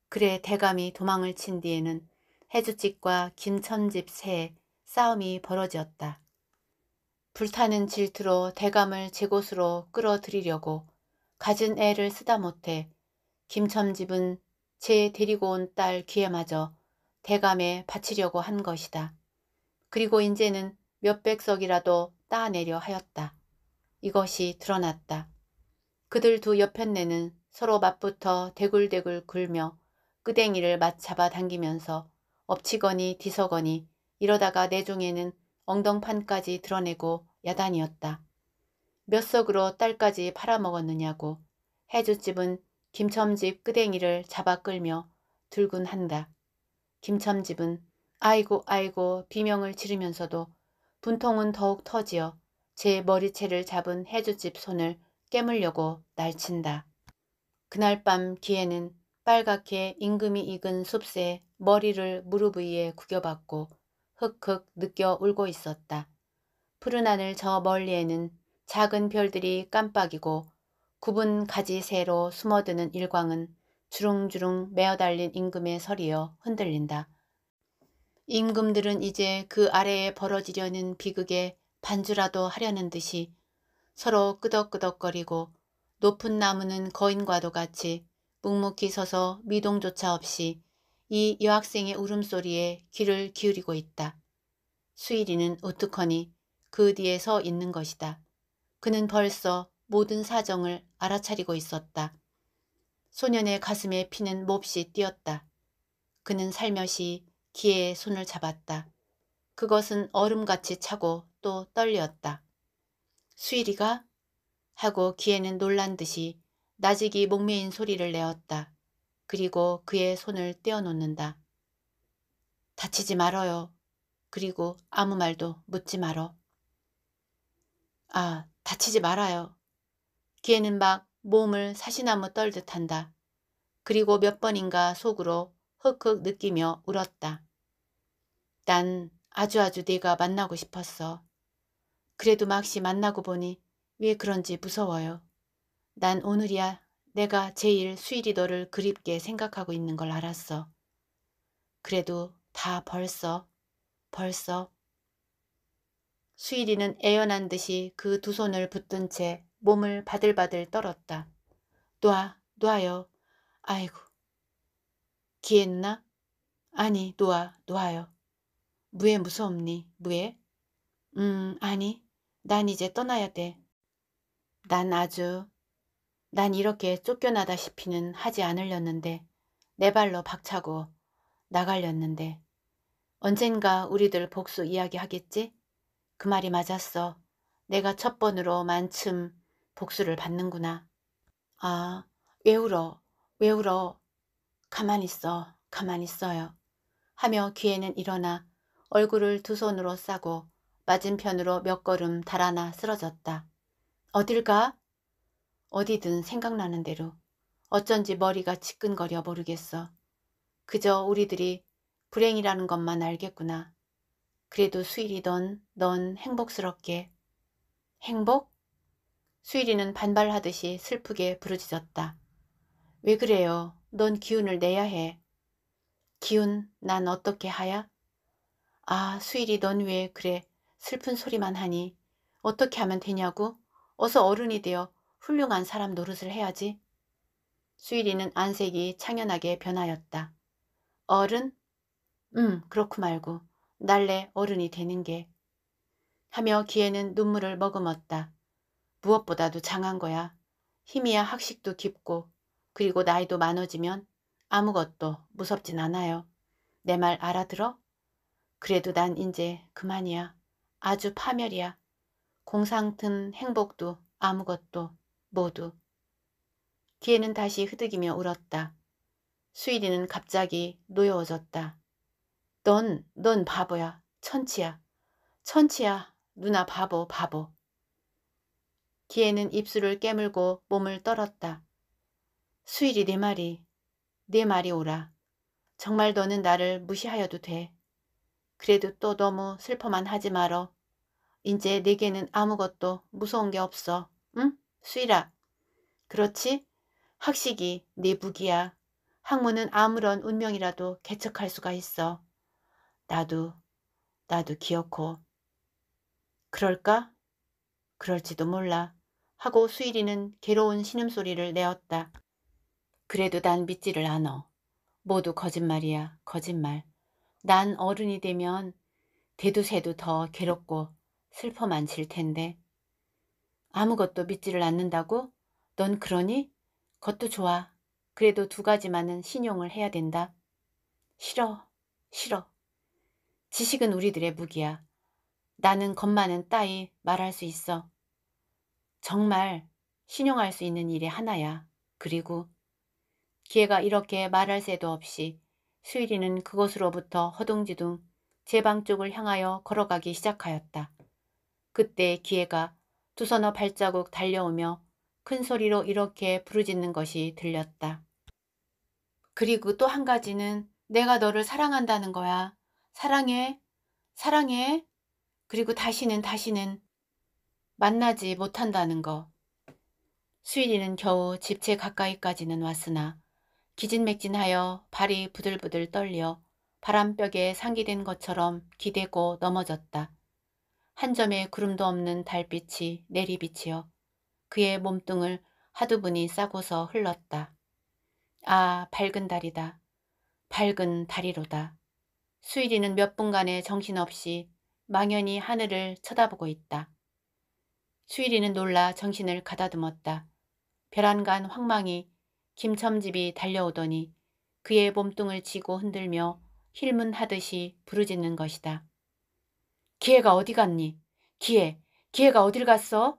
그래 대감이 도망을 친 뒤에는 해주집과 김천집 새에 싸움이 벌어졌다 불타는 질투로 대감을 제 곳으로 끌어들이려고 가진 애를 쓰다 못해 김첨집은 제 데리고 온 딸 귀에마저 대감에 바치려고 한 것이다. 그리고 인제는 몇백석이라도 따내려 하였다. 이것이 드러났다. 그들 두 옆편내는 서로 맛부터 대굴대굴 굴며 끄댕이를 맞 잡아당기면서 엎치거니 뒤서거니 이러다가 내중에는 엉덩판까지 드러내고 야단이었다. 몇 석으로 딸까지 팔아먹었느냐고 해주집은 김첨집 끄댕이를 잡아 끌며 들군 한다. 김첨집은 아이고 아이고 비명을 지르면서도 분통은 더욱 터지어 제 머리채를 잡은 해주집 손을 깨물려고 날친다. 그날 밤 기에는 빨갛게 임금이 익은 숲새 머리를 무릎 위에 구겨받고 흑흑 느껴 울고 있었다. 푸른 하늘 저 멀리에는 작은 별들이 깜빡이고 굽은 가지 새로 숨어드는 일광은 주릉주릉 매어달린 임금의 설이여 흔들린다. 임금들은 이제 그 아래에 벌어지려는 비극에 반주라도 하려는 듯이 서로 끄덕끄덕거리고 높은 나무는 거인과도 같이 묵묵히 서서 미동조차 없이 이 여학생의 울음소리에 귀를 기울이고 있다. 수일이는 우뚝허니그 뒤에 서 있는 것이다. 그는 벌써 모든 사정을 알아차리고 있었다. 소년의 가슴에 피는 몹시 뛰었다. 그는 살며시 기에 손을 잡았다. 그것은 얼음같이 차고 또 떨렸다. 수일이가? 하고 기에는 놀란 듯이 나직이 목매인 소리를 내었다. 그리고 그의 손을 떼어놓는다. 다치지 말어요. 그리고 아무 말도 묻지 말어. 아, 다치지 말아요. 기에는 막 몸을 사시나무 떨듯 한다. 그리고 몇 번인가 속으로 흑흑 느끼며 울었다. 난 아주아주 아주 네가 만나고 싶었어. 그래도 막시 만나고 보니 왜 그런지 무서워요. 난 오늘이야 내가 제일 수일이 너를 그립게 생각하고 있는 걸 알았어. 그래도 다 벌써 벌써 수일이는 애연한 듯이 그 두 손을 붙든 채 몸을 바들바들 떨었다. 놔, 놔요. 아이고. 기했나? 아니, 놓아, 놓아요. 무에 무섭니 무에? 음, 아니, 난 이제 떠나야 돼. 난 아주, 난 이렇게 쫓겨나다시피는 하지 않으려는데내 발로 박차고 나갈려는데 언젠가 우리들 복수 이야기 하겠지? 그 말이 맞았어. 내가 첫 번으로 만큼 복수를 받는구나. 아, 왜 울어? 왜 울어? 가만 있어, 가만 있어요. 하며 귀에는 일어나 얼굴을 두 손으로 싸고 맞은편으로 몇 걸음 달아나 쓰러졌다. 어딜가? 어디든 생각나는 대로. 어쩐지 머리가 지끈거려 모르겠어. 그저 우리들이 불행이라는 것만 알겠구나. 그래도 수일이 던넌 행복스럽게. 행복? 수일이는 반발하듯이 슬프게 부르짖었다. 왜 그래요? 넌 기운을 내야 해. 기운 난 어떻게 하야? 아 수일이 넌 왜 그래 슬픈 소리만 하니 어떻게 하면 되냐고? 어서 어른이 되어 훌륭한 사람 노릇을 해야지. 수일이는 안색이 창연하게 변하였다. 어른? 응 그렇고 말고 날래 어른이 되는 게. 하며 기에는 눈물을 머금었다. 무엇보다도 장한 거야. 힘이야 학식도 깊고 그리고 나이도 많아지면 아무것도 무섭진 않아요. 내 말 알아들어? 그래도 난 이제 그만이야. 아주 파멸이야. 공상튼 행복도 아무것도 모두. 기에는 다시 흐득이며 울었다. 수일이는 갑자기 노여워졌다. 넌, 넌 바보야. 천치야. 천치야. 누나 바보, 바보. 기에는 입술을 깨물고 몸을 떨었다. 수일이 네 말이, 네 말이 오라. 정말 너는 나를 무시하여도 돼. 그래도 또 너무 슬퍼만 하지 말어. 이제 네게는 아무것도 무서운 게 없어. 응? 수일아. 그렇지? 학식이 네부기야 학문은 아무런 운명이라도 개척할 수가 있어. 나도, 나도 기어코. 그럴까? 그럴지도 몰라. 하고 수일이는 괴로운 신음소리를 내었다. 그래도 난 믿지를 않아 모두 거짓말이야, 거짓말. 난 어른이 되면 대두새도 더 괴롭고 슬퍼만 질 텐데. 아무것도 믿지를 않는다고? 넌 그러니? 그것도 좋아. 그래도 두 가지만은 신용을 해야 된다. 싫어, 싫어. 지식은 우리들의 무기야. 나는 겁만은 따위 말할 수 있어. 정말 신용할 수 있는 일이 하나야. 그리고 기회가 이렇게 말할 새도 없이 수일이는 그곳으로부터 허둥지둥 제 방 쪽을 향하여 걸어가기 시작하였다. 그때 기회가 두 서너 발자국 달려오며 큰 소리로 이렇게 부르짖는 것이 들렸다. 그리고 또 한 가지는 내가 너를 사랑한다는 거야. 사랑해. 사랑해. 그리고 다시는 다시는 만나지 못한다는 거. 수인이는 겨우 집채 가까이까지는 왔으나 기진맥진하여 발이 부들부들 떨려 바람벽에 상기된 것처럼 기대고 넘어졌다. 한 점의 구름도 없는 달빛이 내리비치어 그의 몸뚱을 하두분이 싸고서 흘렀다. 아 밝은 달이다. 밝은 달이로다. 수일이는 몇 분간의 정신없이 망연히 하늘을 쳐다보고 있다. 수일이는 놀라 정신을 가다듬었다. 벼란간 황망이 김첨집이 달려오더니 그의 몸뚱을 쥐고 흔들며 힐문하듯이 부르짖는 것이다. 기회가 어디 갔니? 기회, 기회가 어딜 갔어?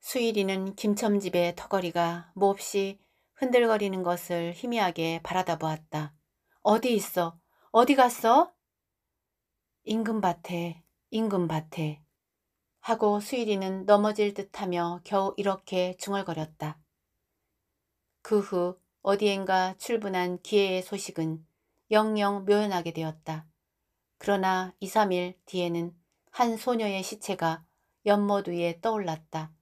수일이는 김첨집의 턱걸이가 몹시 흔들거리는 것을 희미하게 바라다 보았다. 어디 있어? 어디 갔어? 임금밭에, 임금밭에. 하고 수일이는 넘어질 듯하며 겨우 이렇게 중얼거렸다. 그 후 어디엔가 출분한 기회의 소식은 영영 묘연하게 되었다. 그러나 2, 3일 뒤에는 한 소녀의 시체가 연못 위에 떠올랐다.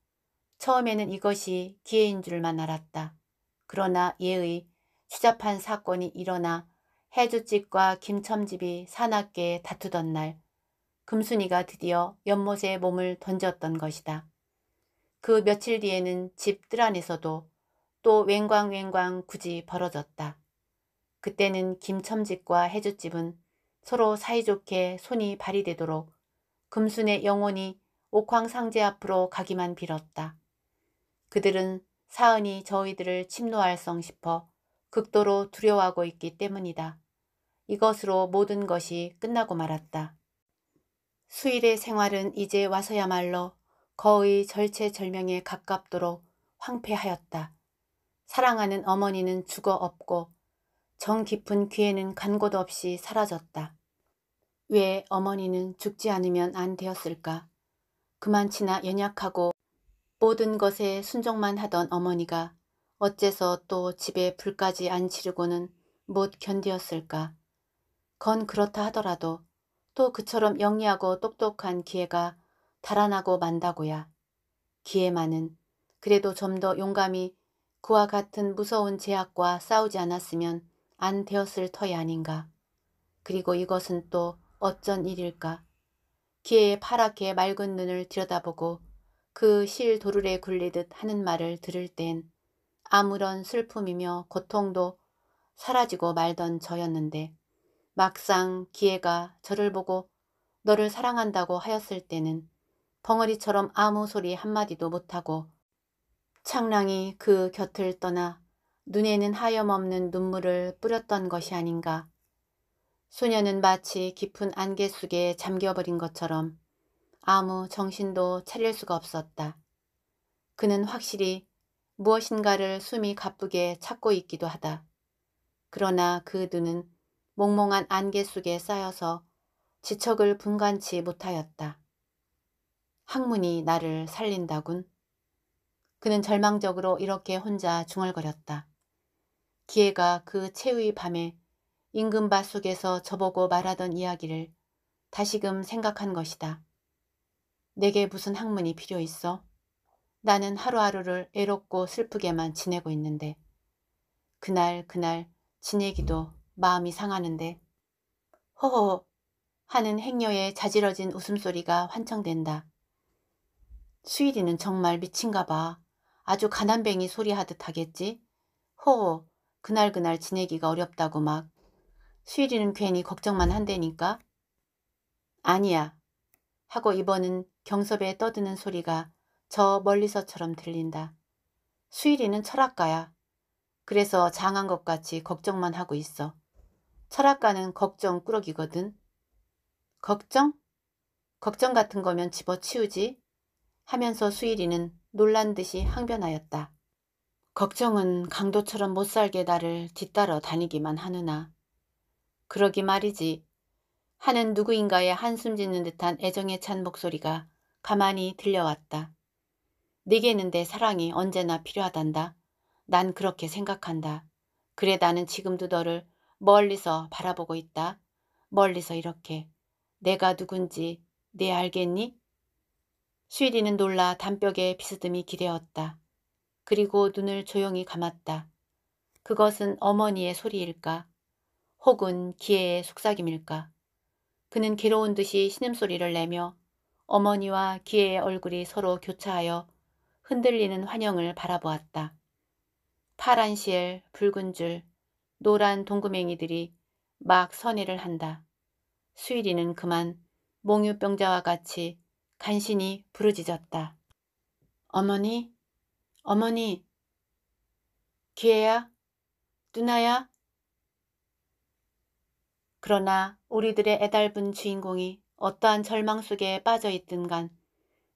처음에는 이것이 기회인 줄만 알았다. 그러나 예의 추잡한 사건이 일어나 해주집과 김첨집이 사납게 다투던 날 금순이가 드디어 연못에 몸을 던졌던 것이다. 그 며칠 뒤에는 집들 안에서도 또 웬광웬광 굳이 벌어졌다. 그때는 김첨집과 해주집은 서로 사이좋게 손이 발이 되도록 금순의 영혼이 옥황상제 앞으로 가기만 빌었다. 그들은 사은이 저희들을 침노할 성 싶어 극도로 두려워하고 있기 때문이다. 이것으로 모든 것이 끝나고 말았다. 수일의 생활은 이제 와서야말로 거의 절체절명에 가깝도록 황폐하였다. 사랑하는 어머니는 죽어 없고 정 깊은 귀에는 간고도 없이 사라졌다. 왜 어머니는 죽지 않으면 안 되었을까? 그만치나 연약하고 모든 것에 순종만 하던 어머니가 어째서 또 집에 불까지 안치르고는못 견디었을까? 건 그렇다 하더라도 또 그처럼 영리하고 똑똑한 기회가 달아나고 만다고야. 기회만은 그래도 좀 더 용감히 그와 같은 무서운 제약과 싸우지 않았으면 안 되었을 터이 아닌가. 그리고 이것은 또 어쩐 일일까. 기회의 파랗게 맑은 눈을 들여다보고 그 실 도르래 굴리듯 하는 말을 들을 땐 아무런 슬픔이며 고통도 사라지고 말던 저였는데 막상 기회가 저를 보고 너를 사랑한다고 하였을 때는 벙어리처럼 아무 소리 한마디도 못하고 창랑이 그 곁을 떠나 눈에는 하염없는 눈물을 뿌렸던 것이 아닌가. 소녀는 마치 깊은 안개 속에 잠겨버린 것처럼 아무 정신도 차릴 수가 없었다. 그는 확실히 무엇인가를 숨이 가쁘게 찾고 있기도 하다. 그러나 그 눈은 몽몽한 안개 속에 쌓여서 지척을 분간치 못하였다. 학문이 나를 살린다군. 그는 절망적으로 이렇게 혼자 중얼거렸다. 기회가 그 최후의 밤에 임금밭 속에서 저보고 말하던 이야기를 다시금 생각한 것이다. 내게 무슨 학문이 필요 있어? 나는 하루하루를 애롭고 슬프게만 지내고 있는데 그날 그날 지내기도 마음이 상하는데 허허 하는 행녀의 자지러진 웃음소리가 환청된다. 수일이는 정말 미친가 봐. 아주 가난뱅이 소리하듯 하겠지? 허허 그날그날 지내기가 어렵다고 막. 수일이는 괜히 걱정만 한대니까. 아니야. 하고 이번은 경섭에 떠드는 소리가 저 멀리서처럼 들린다. 수일이는 철학가야. 그래서 장한 것 같이 걱정만 하고 있어. 철학가는 걱정 꾸러기거든. 걱정? 걱정 같은 거면 집어치우지. 하면서 수일이는 놀란 듯이 항변하였다. 걱정은 강도처럼 못살게 나를 뒤따라 다니기만 하느나. 그러기 말이지. 하는 누구인가의 한숨 짓는 듯한 애정에 찬 목소리가 가만히 들려왔다. 네게는 내 사랑이 언제나 필요하단다. 난 그렇게 생각한다. 그래 나는 지금도 너를 멀리서 바라보고 있다. 멀리서 이렇게. 내가 누군지 네 알겠니? 쉬리는 놀라 담벽에 비스듬히 기대었다. 그리고 눈을 조용히 감았다. 그것은 어머니의 소리일까? 혹은 기회의 속삭임일까? 그는 괴로운 듯이 신음소리를 내며 어머니와 기회의 얼굴이 서로 교차하여 흔들리는 환영을 바라보았다. 파란 실, 붉은 줄, 노란 동구맹이들이 막 선회를 한다. 수일이는 그만 몽유병자와 같이 간신히 부르짖었다. 어머니, 어머니, 기혜야, 누나야. 그러나 우리들의 애달픈 주인공이 어떠한 절망 속에 빠져있든 간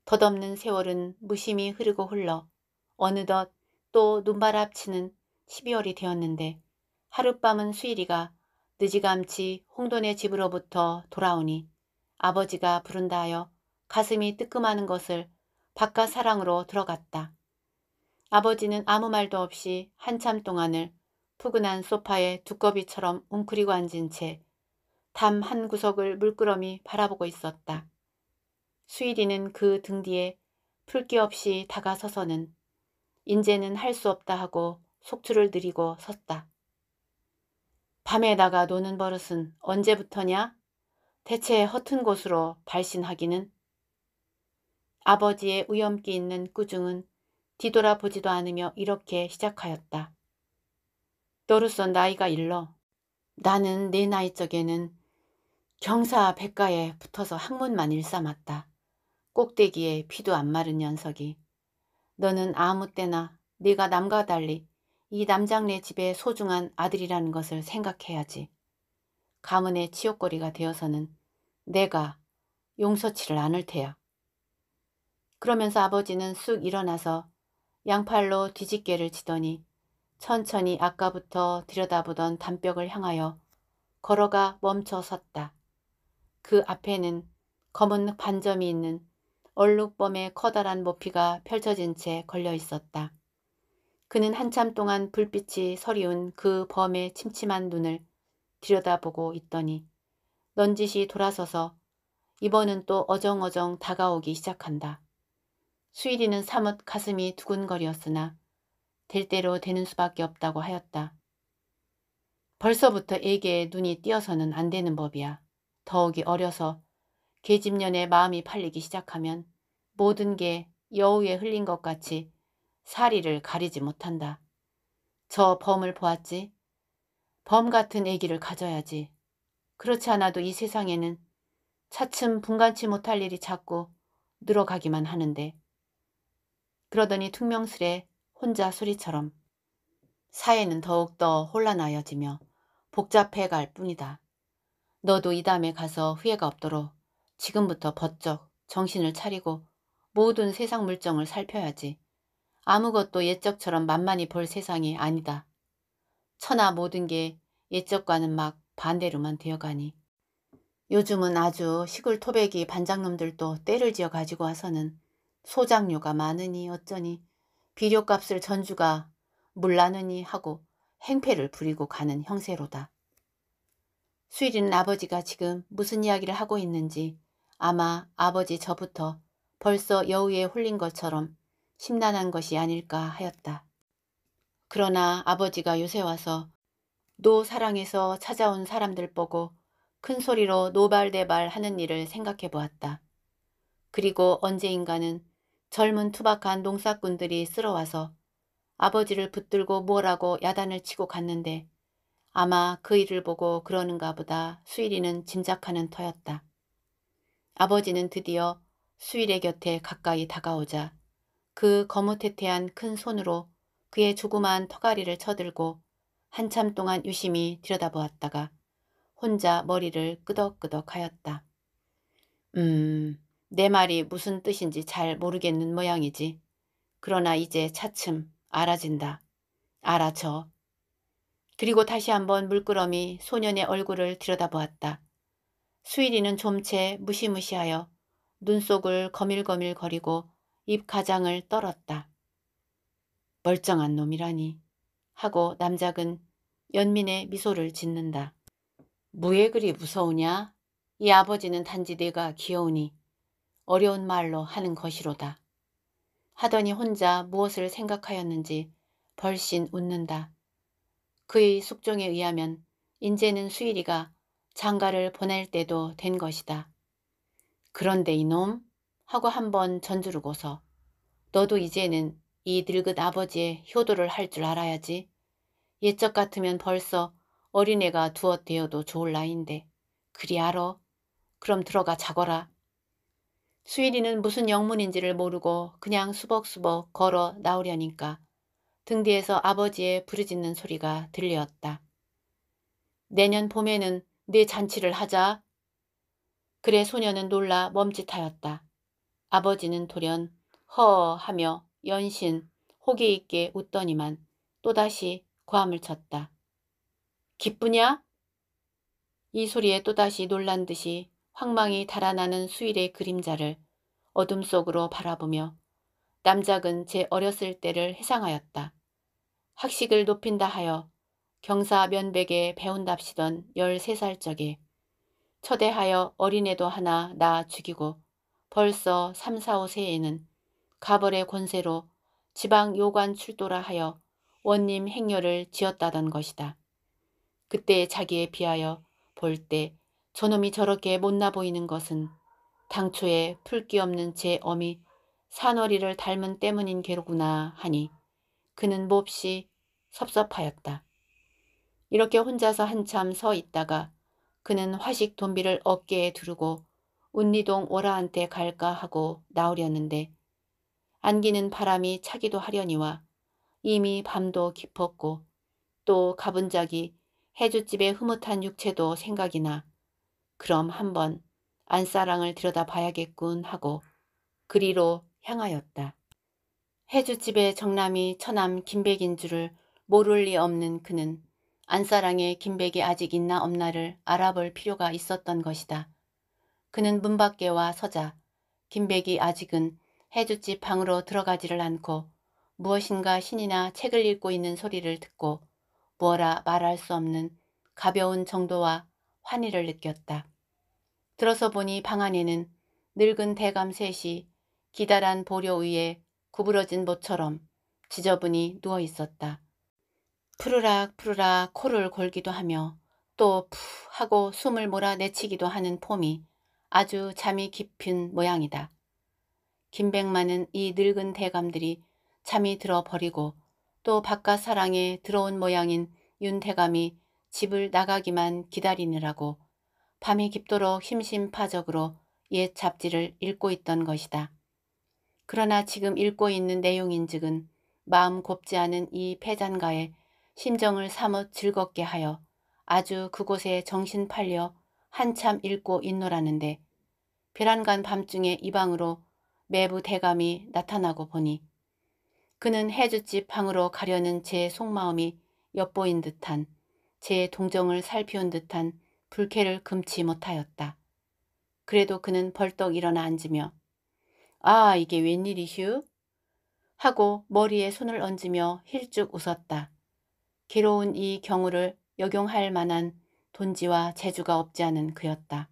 덧없는 세월은 무심히 흐르고 흘러 어느덧 또눈발앞치는 12월이 되었는데 하룻밤은 수일이가 늦지감치 홍돈의 집으로부터 돌아오니 아버지가 부른다 하여 가슴이 뜨끔하는 것을 바깥 사랑으로 들어갔다. 아버지는 아무 말도 없이 한참 동안을 푸근한 소파에 두꺼비처럼 웅크리고 앉은 채 담 한 구석을 물끄러미 바라보고 있었다. 수일이는 그 등 뒤에 풀기 없이 다가서서는 인제는 할 수 없다 하고 속투를 느리고 섰다. 밤에다가 노는 버릇은 언제부터냐? 대체 허튼 곳으로 발신하기는? 아버지의 위엄기 있는 꾸중은 뒤돌아보지도 않으며 이렇게 시작하였다. 너로선 나이가 일러. 나는 내 나이적에는 경사 백가에 붙어서 학문만 일삼았다. 꼭대기에 피도 안 마른 녀석이. 너는 아무 때나 네가 남과 달리 이 남장네 집의 소중한 아들이라는 것을 생각해야지. 가문의 치욕거리가 되어서는 내가 용서치를 않을 테야. 그러면서 아버지는 쑥 일어나서 양팔로 뒤집개를 치더니 천천히 아까부터 들여다보던 담벽을 향하여 걸어가 멈춰 섰다. 그 앞에는 검은 반점이 있는 얼룩범의 커다란 모피가 펼쳐진 채 걸려 있었다. 그는 한참 동안 불빛이 서리운 그 범의 침침한 눈을 들여다보고 있더니 넌지시 돌아서서 이번은 또 어정어정 다가오기 시작한다. 수일이는 사뭇 가슴이 두근거렸으나될 대로 되는 수밖에 없다고 하였다. 벌써부터 애기의 눈이 띄어서는 안 되는 법이야. 더욱이 어려서 계집년의 마음이 팔리기 시작하면 모든 게 여우에 흘린 것 같이 사리를 가리지 못한다. 저 범을 보았지? 범 같은 애기를 가져야지. 그렇지 않아도 이 세상에는 차츰 분간치 못할 일이 자꾸 늘어가기만 하는데 그러더니 퉁명스레 혼자 소리처럼 사회는 더욱더 혼란하여지며 복잡해갈 뿐이다. 너도 이다음에 가서 후회가 없도록 지금부터 버쩍 정신을 차리고 모든 세상 물정을 살펴야지. 아무것도 옛적처럼 만만히 볼 세상이 아니다. 천하 모든 게 옛적과는 막 반대로만 되어가니 요즘은 아주 시골 토백이 반장놈들도 때를 지어 가지고 와서는 소장류가 많으니 어쩌니 비료값을 전주가 물나느니 하고 행패를 부리고 가는 형세로다. 수일이는 아버지가 지금 무슨 이야기를 하고 있는지 아마 아버지 저부터 벌써 여우에 홀린 것처럼 심란한 것이 아닐까 하였다. 그러나 아버지가 요새 와서 노 사랑에서 찾아온 사람들 보고 큰 소리로 노발대발 하는 일을 생각해 보았다. 그리고 언제인가는 젊은 투박한 농사꾼들이 쓸어와서 아버지를 붙들고 뭐라고 야단을 치고 갔는데 아마 그 일을 보고 그러는가 보다 수일이는 짐작하는 터였다. 아버지는 드디어 수일의 곁에 가까이 다가오자 그 거무태태한 큰 손으로 그의 조그만 턱아리를 쳐들고 한참 동안 유심히 들여다보았다가 혼자 머리를 끄덕끄덕 하였다. 음, 내 말이 무슨 뜻인지 잘 모르겠는 모양이지. 그러나 이제 차츰 알아진다. 알아져. 그리고 다시 한번 물끄러미 소년의 얼굴을 들여다보았다. 수일이는 좀 채 무시무시하여 눈속을 거밀거밀거리고 입 가장을 떨었다. 멀쩡한 놈이라니 하고 남작은 연민의 미소를 짓는다. 무예 그리 무서우냐? 이 아버지는 단지 내가 귀여우니 어려운 말로 하는 것이로다. 하더니 혼자 무엇을 생각하였는지 벌씬 웃는다. 그의 숙종에 의하면 인제는 수일이가 장가를 보낼 때도 된 것이다. 그런데 이놈 하고 한 번 전주르고서 너도 이제는 이 늙은 아버지의 효도를 할 줄 알아야지. 옛적 같으면 벌써 어린애가 두어 되어도 좋을 나인데 이 그리 알아. 그럼 들어가 자거라. 수일이는 무슨 영문인지를 모르고 그냥 수벅수벅 걸어 나오려니까 등 뒤에서 아버지의 부르짖는 소리가 들렸다. 내년 봄에는 네 잔치를 하자. 그래 소녀는 놀라 멈칫하였다. 아버지는 돌연 허 하며 연신 호기 있게 웃더니만 또다시 고함을 쳤다. 기쁘냐? 이 소리에 또다시 놀란 듯이 황망이 달아나는 수일의 그림자를 어둠 속으로 바라보며 남작은 제 어렸을 때를 회상하였다. 학식을 높인다 하여 경사 면백에 배운답시던 13살 적에 처대하여 어린애도 하나 낳아 죽이고 벌써 3, 4, 5세에는 가벌의 권세로 지방 요관 출도라 하여 원님 행렬을 지었다던 것이다. 그때 자기에 비하여 볼 때 저놈이 저렇게 못나 보이는 것은 당초에 풀기 없는 제 어미 산월이를 닮은 때문인 게로구나 하니 그는 몹시 섭섭하였다. 이렇게 혼자서 한참 서 있다가 그는 화식 돈비를 어깨에 두르고 운리동 오라한테 갈까 하고 나오려는데 안기는 바람이 차기도 하려니와 이미 밤도 깊었고 또 가본 적이 해주집의 흐뭇한 육체도 생각이나 그럼 한번 안사랑을 들여다봐야겠군 하고 그리로 향하였다. 해주집의 정남이 처남 김백인 줄을 모를 리 없는 그는 안사랑의 김백이 아직 있나 없나를 알아볼 필요가 있었던 것이다. 그는 문 밖에 와 서자 김백이 아직은 해주집 방으로 들어가지를 않고 무엇인가 신이나 책을 읽고 있는 소리를 듣고 뭐라 말할 수 없는 가벼운 정도와 환희를 느꼈다. 들어서 보니 방 안에는 늙은 대감 셋이 기다란 보려 위에 구부러진 모처럼 지저분히 누워 있었다. 푸르락 푸르락 코를 골기도 하며 또푸 하고 숨을 몰아내치기도 하는 폼이 아주 잠이 깊은 모양이다. 김백만은 이 늙은 대감들이 잠이 들어버리고 또 바깥 사랑에 들어온 모양인 윤태감이 집을 나가기만 기다리느라고 밤이 깊도록 심심파적으로 옛 잡지를 읽고 있던 것이다. 그러나 지금 읽고 있는 내용인즉은 마음 곱지 않은 이 패잔가에 심정을 사뭇 즐겁게 하여 아주 그곳에 정신 팔려 한참 읽고 있노라는데 별안간 밤중에 이 방으로 매부 대감이 나타나고 보니 그는 해주집 방으로 가려는 제 속마음이 엿보인 듯한 제 동정을 살피운 듯한 불쾌를 금치 못하였다. 그래도 그는 벌떡 일어나 앉으며 아 이게 웬일이휴? 하고 머리에 손을 얹으며 힐쭉 웃었다. 괴로운 이 경우를 역용할 만한 본지와 재주가 없지 않은 그였다.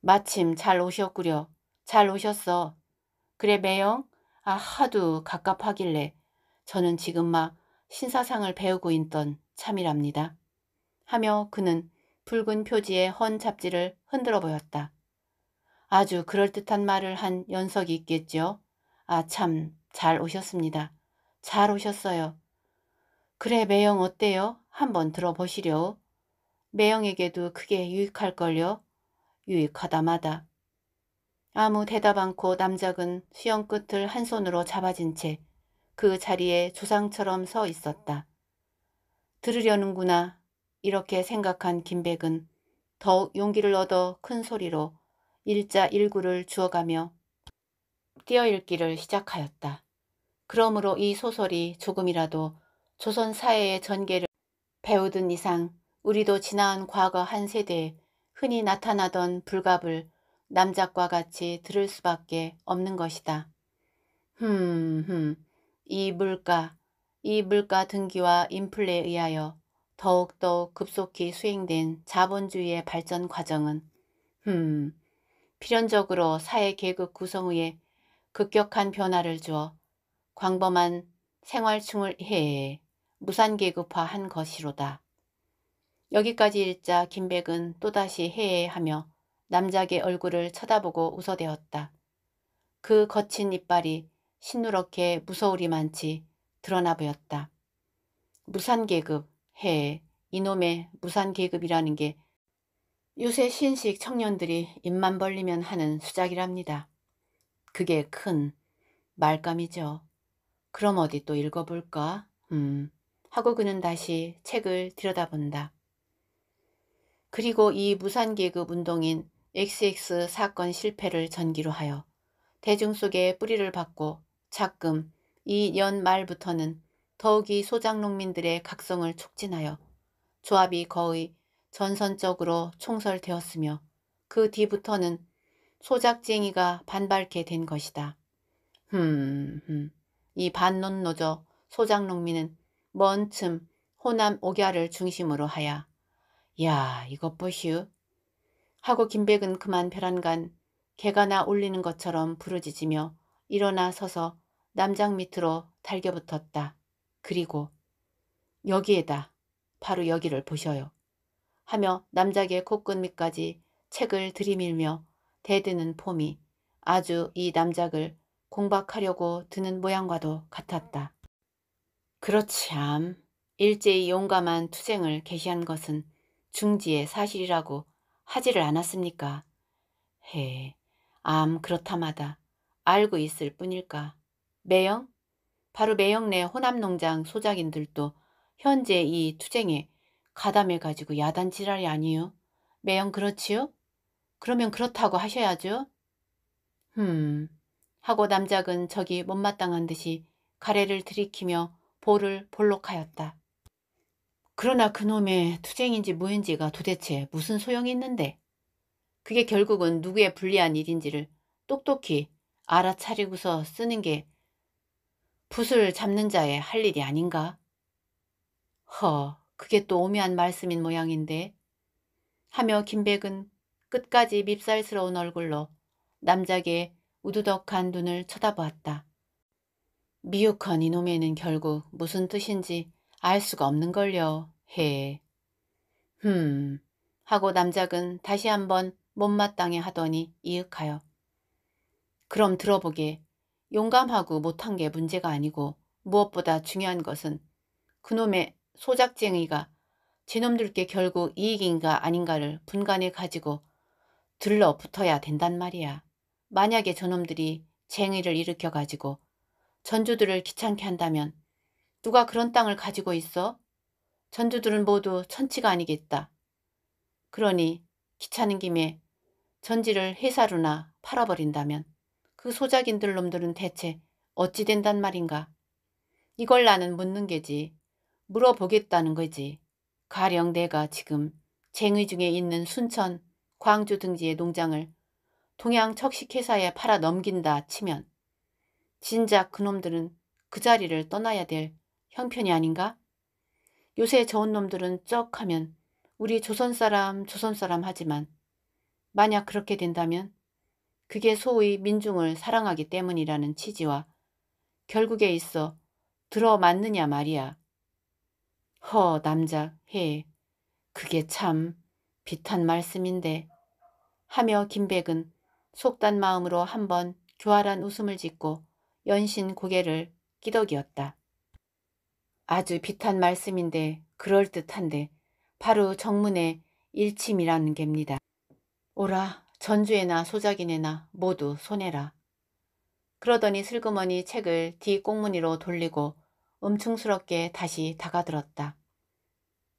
마침 잘 오셨구려. 잘 오셨어. 그래 매영? 아 하도 갑갑하길래 저는 지금 막 신사상을 배우고 있던 참이랍니다. 하며 그는 붉은 표지에헌 잡지를 흔들어 보였다. 아주 그럴듯한 말을 한 연석이 있겠죠아참 잘 오셨습니다. 잘 오셨어요. 그래 매영 어때요? 한번 들어보시려. 매형에게도 크게 유익할걸요. 유익하다마다. 아무 대답 않고 남작은 수영 끝을 한 손으로 잡아진 채 그 자리에 조상처럼 서 있었다. 들으려는구나. 이렇게 생각한 김백은 더욱 용기를 얻어 큰 소리로 일자 일구를 주어가며 뛰어읽기를 시작하였다. 그러므로 이 소설이 조금이라도 조선 사회의 전개를 배우든 이상 우리도 지난 과거 한 세대에 흔히 나타나던 불갑을 남작과 같이 들을 수밖에 없는 것이다. 흠 흠 이 물가 이 물가 등기와 인플레에 의하여 더욱더 급속히 수행된 자본주의의 발전 과정은 흠 필연적으로 사회 계급 구성의에 급격한 변화를 주어 광범한 생활충을 해 무산계급화한 것이로다. 여기까지 읽자 김백은 또다시 해해하며 남작의 얼굴을 쳐다보고 웃어대었다. 그 거친 이빨이 시누렇게 무서울이만치 드러나 보였다. 무산계급, 해에 이놈의 무산계급이라는 게 요새 신식 청년들이 입만 벌리면 하는 수작이랍니다. 그게 큰 말감이죠. 그럼 어디 또 읽어볼까? 음 하고 그는 다시 책을 들여다본다. 그리고 이 무산계급 운동인 XX 사건 실패를 전기로 하여 대중 속에 뿌리를 받고 자금 이연 말부터는 더욱이 소장 농민들의 각성을 촉진하여 조합이 거의 전선적으로 총설되었으며 그 뒤부터는 소작쟁이가 반발케 된 것이다. 흠, 흠. 이 반론노조 소작농민은 먼쯤 호남 옥야를 중심으로 하야 야 이것 보슈 하고 김백은 그만 벼란간 개가 나 올리는 것처럼 부르짖으며 일어나 서서 남장 밑으로 달겨붙었다. 그리고 여기에다 바로 여기를 보셔요. 하며 남작의 코끝 밑까지 책을 들이밀며 대드는 폼이 아주 이 남작을 공박하려고 드는 모양과도 같았다. 그렇지 암. 일제히 용감한 투쟁을 개시한 것은 중지의 사실이라고 하지를 않았습니까? 헤, 암 그렇다마다 알고 있을 뿐일까. 매영? 바로 매영 내 호남농장 소작인들도 현재 이 투쟁에 가담해 가지고 야단 지랄이 아니요. 매영 그렇지요? 그러면 그렇다고 하셔야죠. 흠 하고 남작은 저기 못마땅한 듯이 가래를 들이키며 볼을 볼록하였다. 그러나 그놈의 투쟁인지 무인지가 도대체 무슨 소용이 있는데 그게 결국은 누구의 불리한 일인지를 똑똑히 알아차리고서 쓰는 게 붓을 잡는 자의 할 일이 아닌가? 허, 그게 또 오묘한 말씀인 모양인데 하며 김백은 끝까지 밉살스러운 얼굴로 남작의 우두덕한 눈을 쳐다보았다. 미육한 이놈에는 결국 무슨 뜻인지 알 수가 없는걸요. 해. 흠. 하고 남작은 다시 한번 못마땅해 하더니 이윽하여. 그럼 들어보게. 용감하고 못한 게 문제가 아니고 무엇보다 중요한 것은 그놈의 소작쟁이가 제놈들께 결국 이익인가 아닌가를 분간해 가지고 들러붙어야 된단 말이야. 만약에 저놈들이 쟁의를 일으켜 가지고 전주들을 귀찮게 한다면 누가 그런 땅을 가지고 있어? 전주들은 모두 천치가 아니겠다. 그러니 귀찮은 김에 전지를 회사로나 팔아버린다면 그 소작인들 놈들은 대체 어찌 된단 말인가? 이걸 나는 묻는 게지. 물어보겠다는 거지. 가령 내가 지금 쟁의 중에 있는 순천, 광주 등지의 농장을 동양 척식회사에 팔아 넘긴다 치면 진작 그놈들은 그 자리를 떠나야 될 형편이 아닌가? 요새 저은 놈들은 쩍 하면 우리 조선 사람 조선 사람 하지만 만약 그렇게 된다면 그게 소위 민중을 사랑하기 때문이라는 취지와 결국에 있어 들어맞느냐 말이야. 허 남자 해 그게 참 비탄 말씀인데 하며 김백은 속단 마음으로 한번 교활한 웃음을 짓고 연신 고개를 끼덕이었다. 아주 비탄 말씀인데 그럴듯한데 바로 정문의 일침이라는 g 니다 오라 전주에나 소작이네나 모두 손해라. 그러더니 슬그머니 책을 뒤꽁무니로 돌리고 음충스럽게 다시 다가들었다.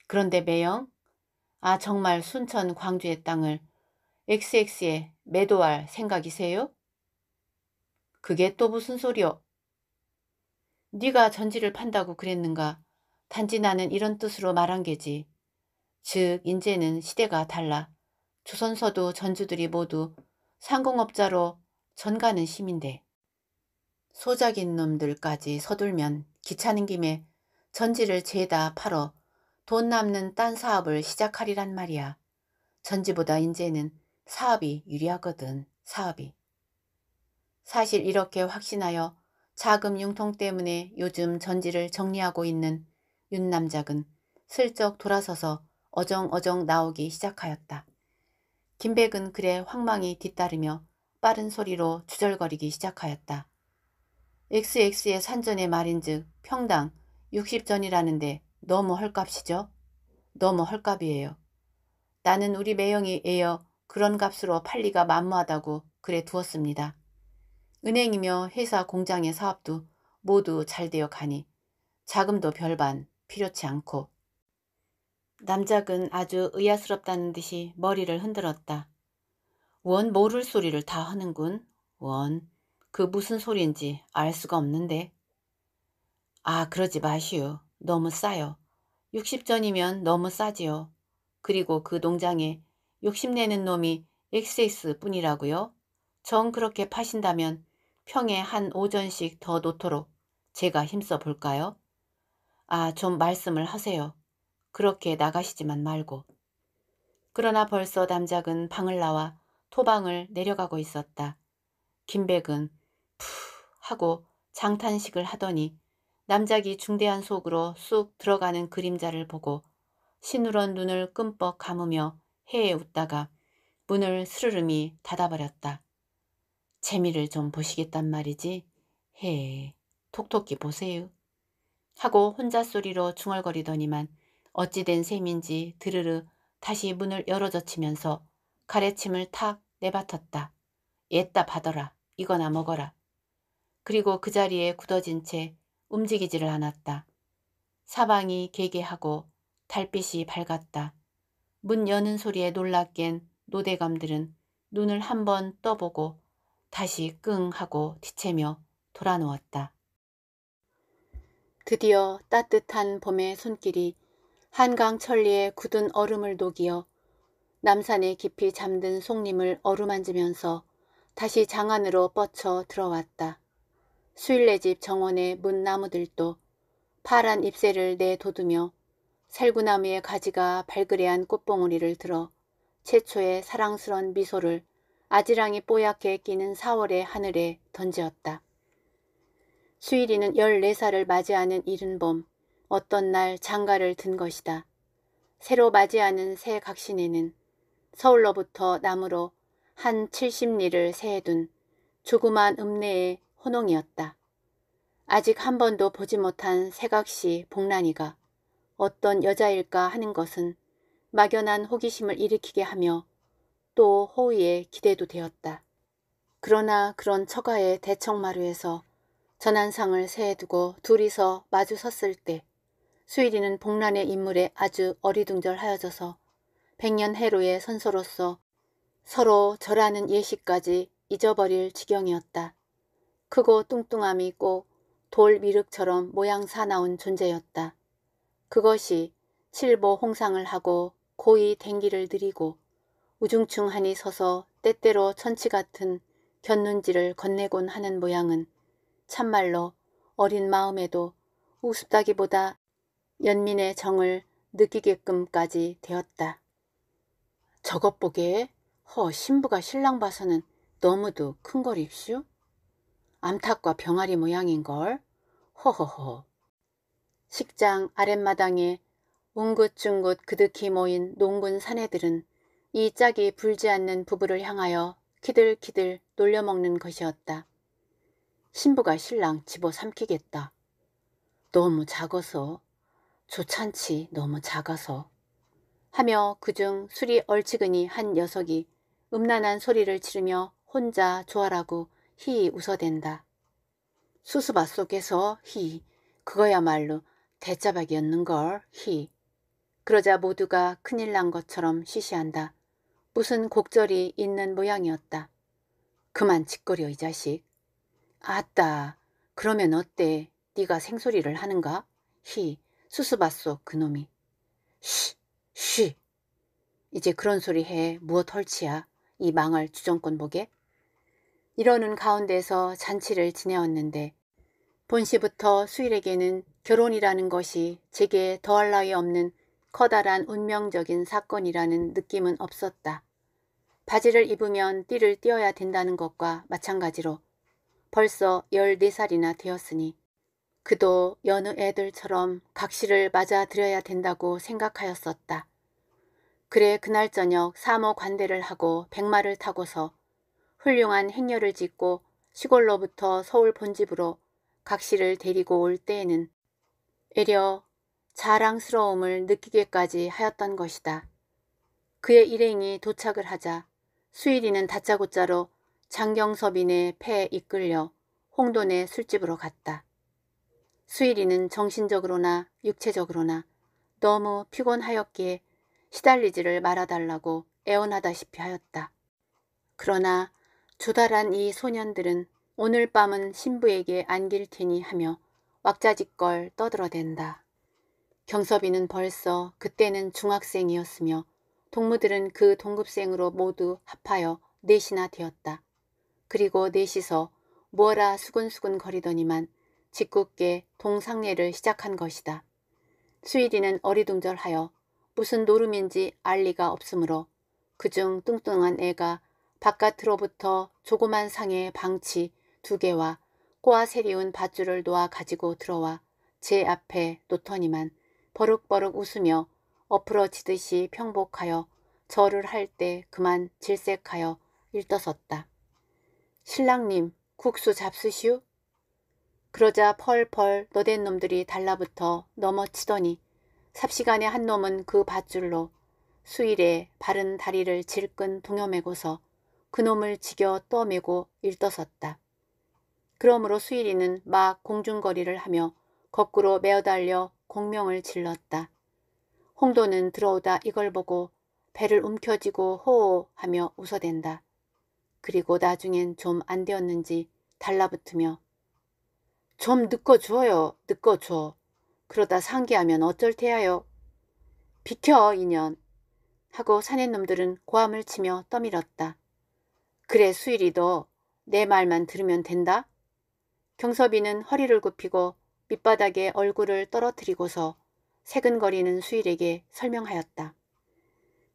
그런데 매영? 아 정말 순천 광주의 땅을 XX에 매도할 생각이세요? 그게 또 무슨 소리요? 네가 전지를 판다고 그랬는가? 단지 나는 이런 뜻으로 말한 게지. 즉 인제는 시대가 달라. 조선서도 전주들이 모두 상공업자로 전가는 심인데 소작인 놈들까지 서둘면 귀찮은 김에 전지를 죄다 팔어 돈 남는 딴 사업을 시작하리란 말이야. 전지보다 인제는 사업이 유리하거든. 사업이. 사실 이렇게 확신하여 자금 융통 때문에 요즘 전지를 정리하고 있는 윤남작은 슬쩍 돌아서서 어정어정 나오기 시작하였다. 김백은 그래 황망히 뒤따르며 빠른 소리로 주절거리기 시작하였다. XX의 산전의 말인즉 평당 60전이라는데 너무 헐값이죠? 너무 헐값이에요. 나는 우리 매형이 에어 그런 값으로 팔리가 만무하다고 그래 두었습니다. 은행이며 회사 공장의 사업도 모두 잘 되어 가니 자금도 별반 필요치 않고 남작은 아주 의아스럽다는 듯이 머리를 흔들었다. 원 모를 소리를 다 하는군. 원, 그 무슨 소리인지 알 수가 없는데. 아, 그러지 마시오. 너무 싸요. 60전이면 너무 싸지요. 그리고 그 농장에 욕심내는 놈이 x x 뿐이라고요? 정 그렇게 파신다면 평에 한 오전씩 더 놓도록 제가 힘써 볼까요? 아, 좀 말씀을 하세요. 그렇게 나가시지만 말고. 그러나 벌써 남작은 방을 나와 토방을 내려가고 있었다. 김백은 푸 하고 장탄식을 하더니 남작이 중대한 속으로 쑥 들어가는 그림자를 보고 시누런 눈을 끔뻑 감으며 해에 웃다가 문을 스르름이 닫아버렸다. 재미를 좀 보시겠단 말이지. 헤, 톡톡히 보세요. 하고 혼자 소리로 중얼거리더니만 어찌된 셈인지 드르르 다시 문을 열어젖히면서 가래침을 탁 내뱉었다. 옛다 받아라. 이거나 먹어라. 그리고 그 자리에 굳어진 채 움직이지를 않았다. 사방이 개개하고 달빛이 밝았다. 문 여는 소리에 놀랍깬 노대감들은 눈을 한번 떠보고 다시 끙 하고 뒤채며 돌아누웠다. 드디어 따뜻한 봄의 손길이 한강 천리에 굳은 얼음을 녹이어 남산에 깊이 잠든 송림을 어루만지면서 다시 장안으로 뻗쳐 들어왔다. 수일내집 정원의 문나무들도 파란 잎새를 내돋으며 살구나무의 가지가 발그레한 꽃봉오리를 들어 최초의 사랑스런 미소를 아지랑이 뽀얗게 끼는 4월의 하늘에 던지었다. 수일이는 14살을 맞이하는 이른 봄 어떤 날 장가를 든 것이다. 새로 맞이하는 새 각신에는 서울로부터 남으로 한 70리를 세해둔 조그만 읍내의 혼농이었다 아직 한 번도 보지 못한 새각시 복란이가 어떤 여자일까 하는 것은 막연한 호기심을 일으키게 하며 또 호의에 기대도 되었다. 그러나 그런 처가의 대청마루에서 전한상을 세에 두고 둘이서 마주 섰을 때 수일이는 복란의 인물에 아주 어리둥절하여져서 백년 해로의 선서로서 서로 절하는 예시까지 잊어버릴 지경이었다. 크고 뚱뚱함이 꼭돌 미륵처럼 모양 사나운 존재였다. 그것이 칠보 홍상을 하고 고이 댕기를 드리고 우중충하니 서서 때때로 천치 같은 견눈질을 건네곤 하는 모양은 참말로 어린 마음에도 우습다기보다 연민의 정을 느끼게끔까지 되었다. 저것 보게 허 신부가 신랑 봐서는 너무도 큰걸 입슈? 암탉과 병아리 모양인걸? 허허허. 식장 아랫마당에 웅긋중긋 그득히 모인 농군 사내들은 이 짝이 불지 않는 부부를 향하여 키들키들 놀려먹는 것이었다. 신부가 신랑 집어삼키겠다. 너무 작아서 조찬치 너무 작아서 하며 그중 술이 얼치근이 한 녀석이 음란한 소리를 지르며 혼자 조아라고 희이 웃어댄다. 수수밭 속에서 희 그거야말로 대짜박이었는걸희 그러자 모두가 큰일 난 것처럼 시시한다. 무슨 곡절이 있는 모양이었다. 그만 짓거려 이 자식. 아따 그러면 어때 네가 생소리를 하는가? 히 수수봤소 그놈이. 쉬 쉬. 이제 그런 소리 해 무엇 헐치야 이 망할 주정권 보게. 이러는 가운데서 잔치를 지내었는데 본시부터 수일에게는 결혼이라는 것이 제게 더할 나위 없는 커다란 운명적인 사건이라는 느낌은 없었다. 바지를 입으면 띠를 띄어야 된다는 것과 마찬가지로 벌써 14살이나 되었으니 그도 여느 애들처럼 각시를 맞아들여야 된다고 생각하였었다. 그래 그날 저녁 사모 관대를 하고 백마를 타고서 훌륭한 행렬을 짓고 시골로부터 서울 본집으로 각시를 데리고 올 때에는 애려 자랑스러움을 느끼게까지 하였던 것이다. 그의 일행이 도착을 하자 수일이는 다짜고짜로 장경섭인의 폐에 이끌려 홍돈의 술집으로 갔다. 수일이는 정신적으로나 육체적으로나 너무 피곤하였기에 시달리지를 말아달라고 애원하다시피 하였다. 그러나 조달한 이 소년들은 오늘 밤은 신부에게 안길 테니 하며 왁자지껄 떠들어댄다. 경섭이는 벌써 그때는 중학생이었으며 동무들은 그 동급생으로 모두 합하여 넷이나 되었다. 그리고 넷이서 무어라 수근수근 거리더니만 짓궂게 동상례를 시작한 것이다. 수일이는 어리둥절하여 무슨 노름인지 알 리가 없으므로 그중 뚱뚱한 애가 바깥으로부터 조그만 상에 방치 두 개와 꼬아 세리운 밧줄을 놓아 가지고 들어와 제 앞에 놓더니만 버럭버럭 웃으며 엎으러지듯이 평복하여 절을 할 때 그만 질색하여 일떠섰다. 신랑님 국수 잡수시오? 그러자 펄펄 너댄 놈들이 달라붙어 넘어치더니 삽시간에 한 놈은 그 밧줄로 수일에 바른 다리를 질끈 동여매고서 그놈을 지겨 떠매고 일떠섰다. 그러므로 수일이는 막 공중거리를 하며 거꾸로 매어달려 공명을 질렀다. 홍도는 들어오다 이걸 보고 배를 움켜쥐고 호호하며 웃어댄다. 그리고 나중엔 좀 안 되었는지 달라붙으며 좀 느껴줘요. 느껴줘. 그러다 상기하면 어쩔 테야요. 비켜 인연 하고 사내놈들은 고함을 치며 떠밀었다. 그래 수일이 도내 말만 들으면 된다? 경섭이는 허리를 굽히고 밑바닥에 얼굴을 떨어뜨리고서 세근거리는 수일에게 설명하였다.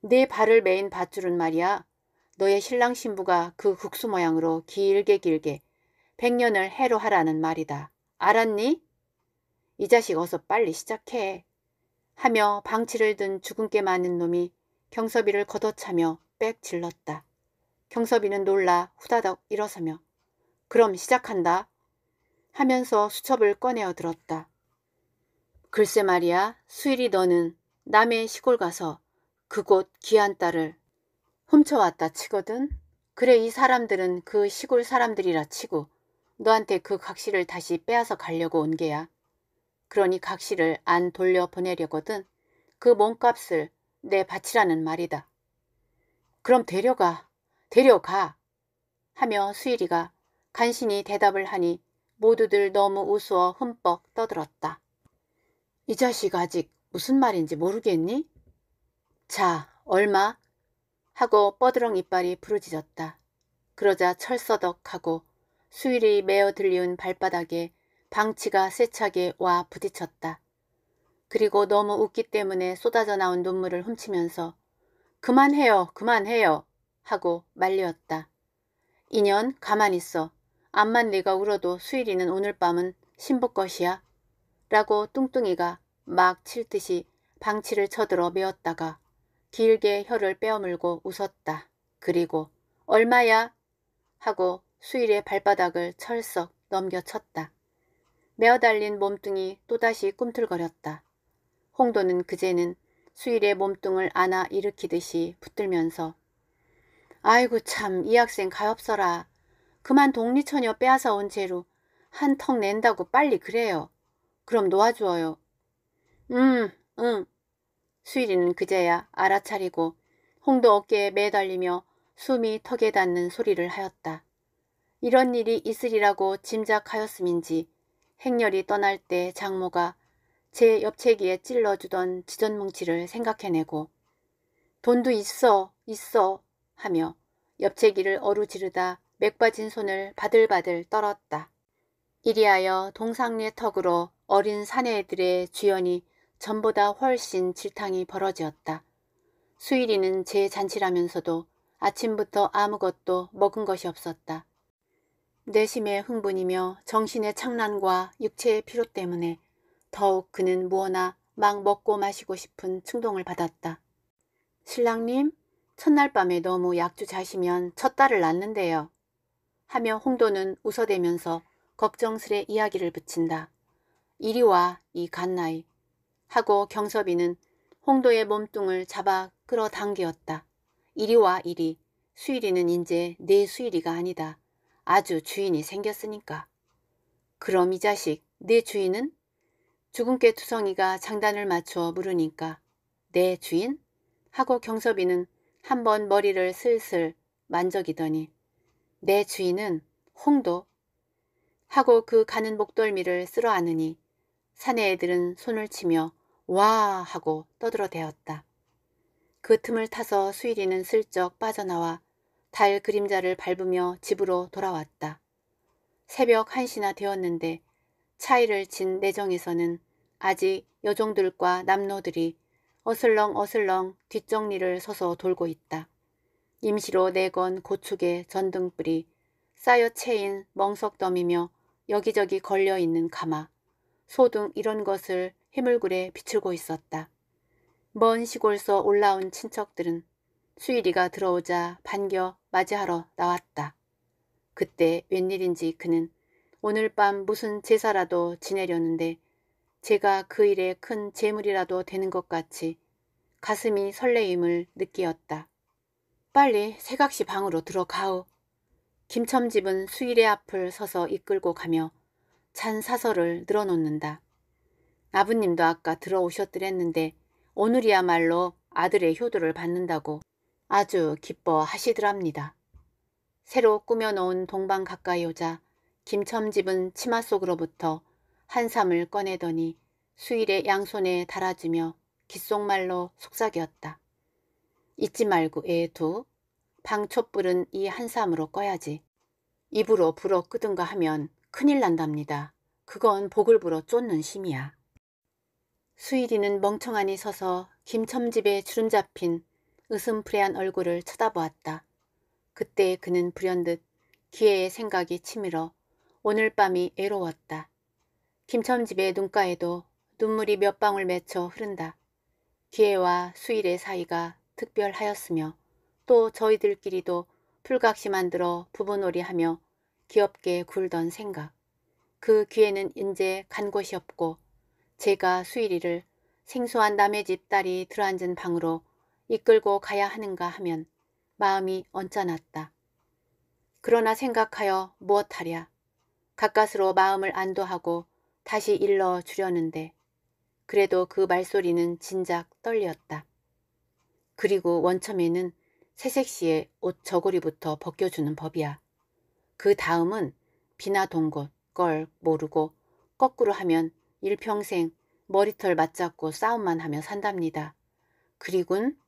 네 발을 메인 밧줄은 말이야 너의 신랑 신부가 그 국수 모양으로 길게 길게 백년을 해로 하라는 말이다. 알았니? 이 자식 어서 빨리 시작해. 하며 방치를 든 주근깨 많은 놈이 경섭이를 걷어차며 빽 질렀다. 경섭이는 놀라 후다닥 일어서며 그럼 시작한다. 하면서 수첩을 꺼내어 들었다. 글쎄 말이야 수일이 너는 남의 시골 가서 그곳 귀한 딸을 훔쳐왔다 치거든. 그래 이 사람들은 그 시골 사람들이라 치고 너한테 그 각시를 다시 빼앗아 가려고 온 게야. 그러니 각시를 안 돌려보내려거든. 그 몸값을 내 바치라는 말이다. 그럼 데려가, 데려가 하며 수일이가 간신히 대답을 하니 모두들 너무 우스워 흠뻑 떠들었다. 이 자식 아직 무슨 말인지 모르겠니? 자, 얼마? 하고 뻐드렁 이빨이 부르짖었다. 그러자 철서덕하고 수일이 메어 들리운 발바닥에 방치가 세차게 와 부딪혔다. 그리고 너무 웃기 때문에 쏟아져 나온 눈물을 훔치면서 그만해요, 그만해요 하고 말렸다. 인연 가만 있어. 암만 네가 울어도 수일이는 오늘 밤은 신부 것이야. 라고 뚱뚱이가 막 칠듯이 방치를 쳐들어 메었다가 길게 혀를 빼어물고 웃었다. 그리고 얼마야? 하고 수일의 발바닥을 철썩 넘겨쳤다. 메어달린 몸뚱이 또다시 꿈틀거렸다. 홍도는 그제는 수일의 몸뚱을 안아 일으키듯이 붙들면서 아이고 참 이 학생 가엾어라 그만 독립처녀 빼앗아 온 재로 한 턱 낸다고 빨리 그래요. 그럼 놓아주어요. 음, 응. 수일이는 그제야 알아차리고 홍도 어깨에 매달리며 숨이 턱에 닿는 소리를 하였다. 이런 일이 있으리라고 짐작하였음인지 행렬이 떠날 때 장모가 제 옆채기에 찔러주던 지전뭉치를 생각해내고 돈도 있어 있어 하며 옆채기를 어루지르다 맥빠진 손을 바들바들 떨었다. 이리하여 동상례 턱으로 어린 사내들의 주연이 전보다 훨씬 질탕이 벌어지었다. 수일이는 제 잔치라면서도 아침부터 아무것도 먹은 것이 없었다. 내심의 흥분이며 정신의 창란과 육체의 피로 때문에 더욱 그는 무어나 막 먹고 마시고 싶은 충동을 받았다. 신랑님, 첫날 밤에 너무 약주 자시면 첫 딸을 낳는데요. 하며 홍도는 웃어대면서 걱정스레 이야기를 붙인다. 이리 와, 이 갓나이. 하고 경섭이는 홍도의 몸뚱을 잡아 끌어당겼다 이리 와, 이리. 수일이는 이제 내 수일이가 아니다. 아주 주인이 생겼으니까. 그럼 이 자식, 내 주인은? 주근께 투성이가 장단을 맞추어 물으니까 내 주인? 하고 경섭이는 한 번 머리를 슬슬 만적이더니 내 주인은 홍도 하고 그 가는 목덜미를 쓸어 안으니 사내 애들은 손을 치며 와 하고 떠들어 대었다. 그 틈을 타서 수일이는 슬쩍 빠져나와 달 그림자를 밟으며 집으로 돌아왔다. 새벽 한시나 되었는데 차이를 친 내정에서는 아직 여종들과 남노들이 어슬렁 어슬렁 뒷정리를 서서 돌고 있다. 임시로 내건 네 고축의 전등불이 쌓여 채인 멍석덤이며 여기저기 걸려있는 가마, 소등 이런 것을 해물굴에 비추고 있었다. 먼 시골서 올라온 친척들은 수일이가 들어오자 반겨 맞이하러 나왔다. 그때 웬일인지 그는 오늘 밤 무슨 제사라도 지내려는데 제가 그 일에 큰 재물이라도 되는 것 같이 가슴이 설레임을 느끼었다. 빨리 새각시 방으로 들어가오. 김첨집은 수일의 앞을 서서 이끌고 가며 찬 사설을 늘어놓는다. 아버님도 아까 들어오셨더랬는데 오늘이야말로 아들의 효도를 받는다고 아주 기뻐하시더랍니다. 새로 꾸며놓은 동방 가까이 오자 김첨집은 치마 속으로부터 한삼을 꺼내더니 수일의 양손에 달아주며 귓속말로 속삭였다. 잊지 말고 애에 두. 방촛불은 이 한삼으로 꺼야지. 입으로 불어 끄든가 하면 큰일 난답니다. 그건 복을 불어 쫓는 심이야. 수일이는 멍청하니 서서 김첨집에 주름 잡힌 으슴프레한 얼굴을 쳐다보았다. 그때 그는 불현듯 기회의 생각이 치밀어 오늘 밤이 애로웠다. 김첨집의 눈가에도 눈물이 몇 방울 맺혀 흐른다. 기회와 수일의 사이가 특별하였으며 또 저희들끼리도 풀각시 만들어 부부놀이하며 귀엽게 굴던 생각. 그 귀에는 인제 간 곳이 없고 제가 수일이를 생소한 남의 집 딸이 들어앉은 방으로 이끌고 가야 하는가 하면 마음이 언짢았다. 그러나 생각하여 무엇하랴. 가까스로 마음을 안도하고 다시 일러 주려는데 그래도 그 말소리는 진작 떨렸다. 그리고 원첨에는 새색시의 옷 저고리부터 벗겨주는 법이야. 그 다음은 비나 동곳 껄, 모르고 거꾸로 하면 일평생 머리털 맞잡고 싸움만 하며 산답니다. 그리군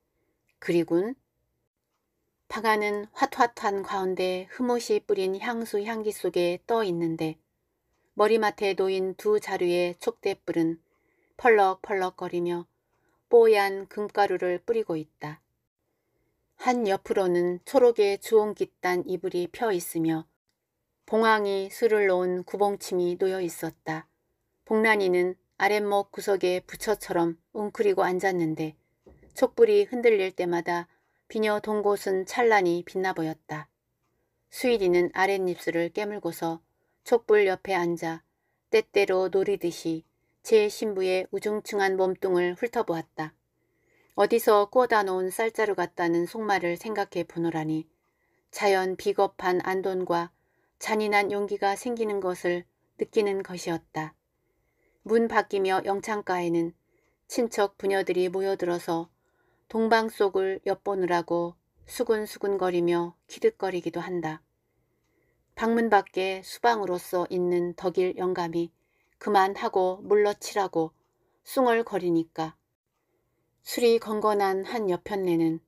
그리군 방안은 화투화투한 가운데 흐뭇이 뿌린 향수 향기 속에 떠 있는데 머리맡에 놓인 두 자루의 촉대뿔은 펄럭펄럭거리며 뽀얀 금가루를 뿌리고 있다. 한 옆으로는 초록의 주홍깃단 이불이 펴 있으며 봉황이 술을 놓은 구봉침이 놓여 있었다. 봉란이는 아랫목 구석에 부처처럼 웅크리고 앉았는데 촛불이 흔들릴 때마다 비녀 동곳은 찬란히 빛나 보였다. 수일이는 아랫입술을 깨물고서 촛불 옆에 앉아 때때로 노리듯이 제 신부의 우중충한 몸뚱을 훑어보았다. 어디서 구워다 놓은 쌀자루 같다는 속말을 생각해 보노라니 자연 비겁한 안돈과 잔인한 용기가 생기는 것을 느끼는 것이었다. 문 바뀌며 영창가에는 친척 부녀들이 모여들어서 동방 속을 엿보느라고 수근수근거리며 키득거리기도 한다. 방문 밖에 수방으로서 있는 덕일 영감이 그만하고 물러치라고 숭얼거리니까. 술이 건건한 한 여편네는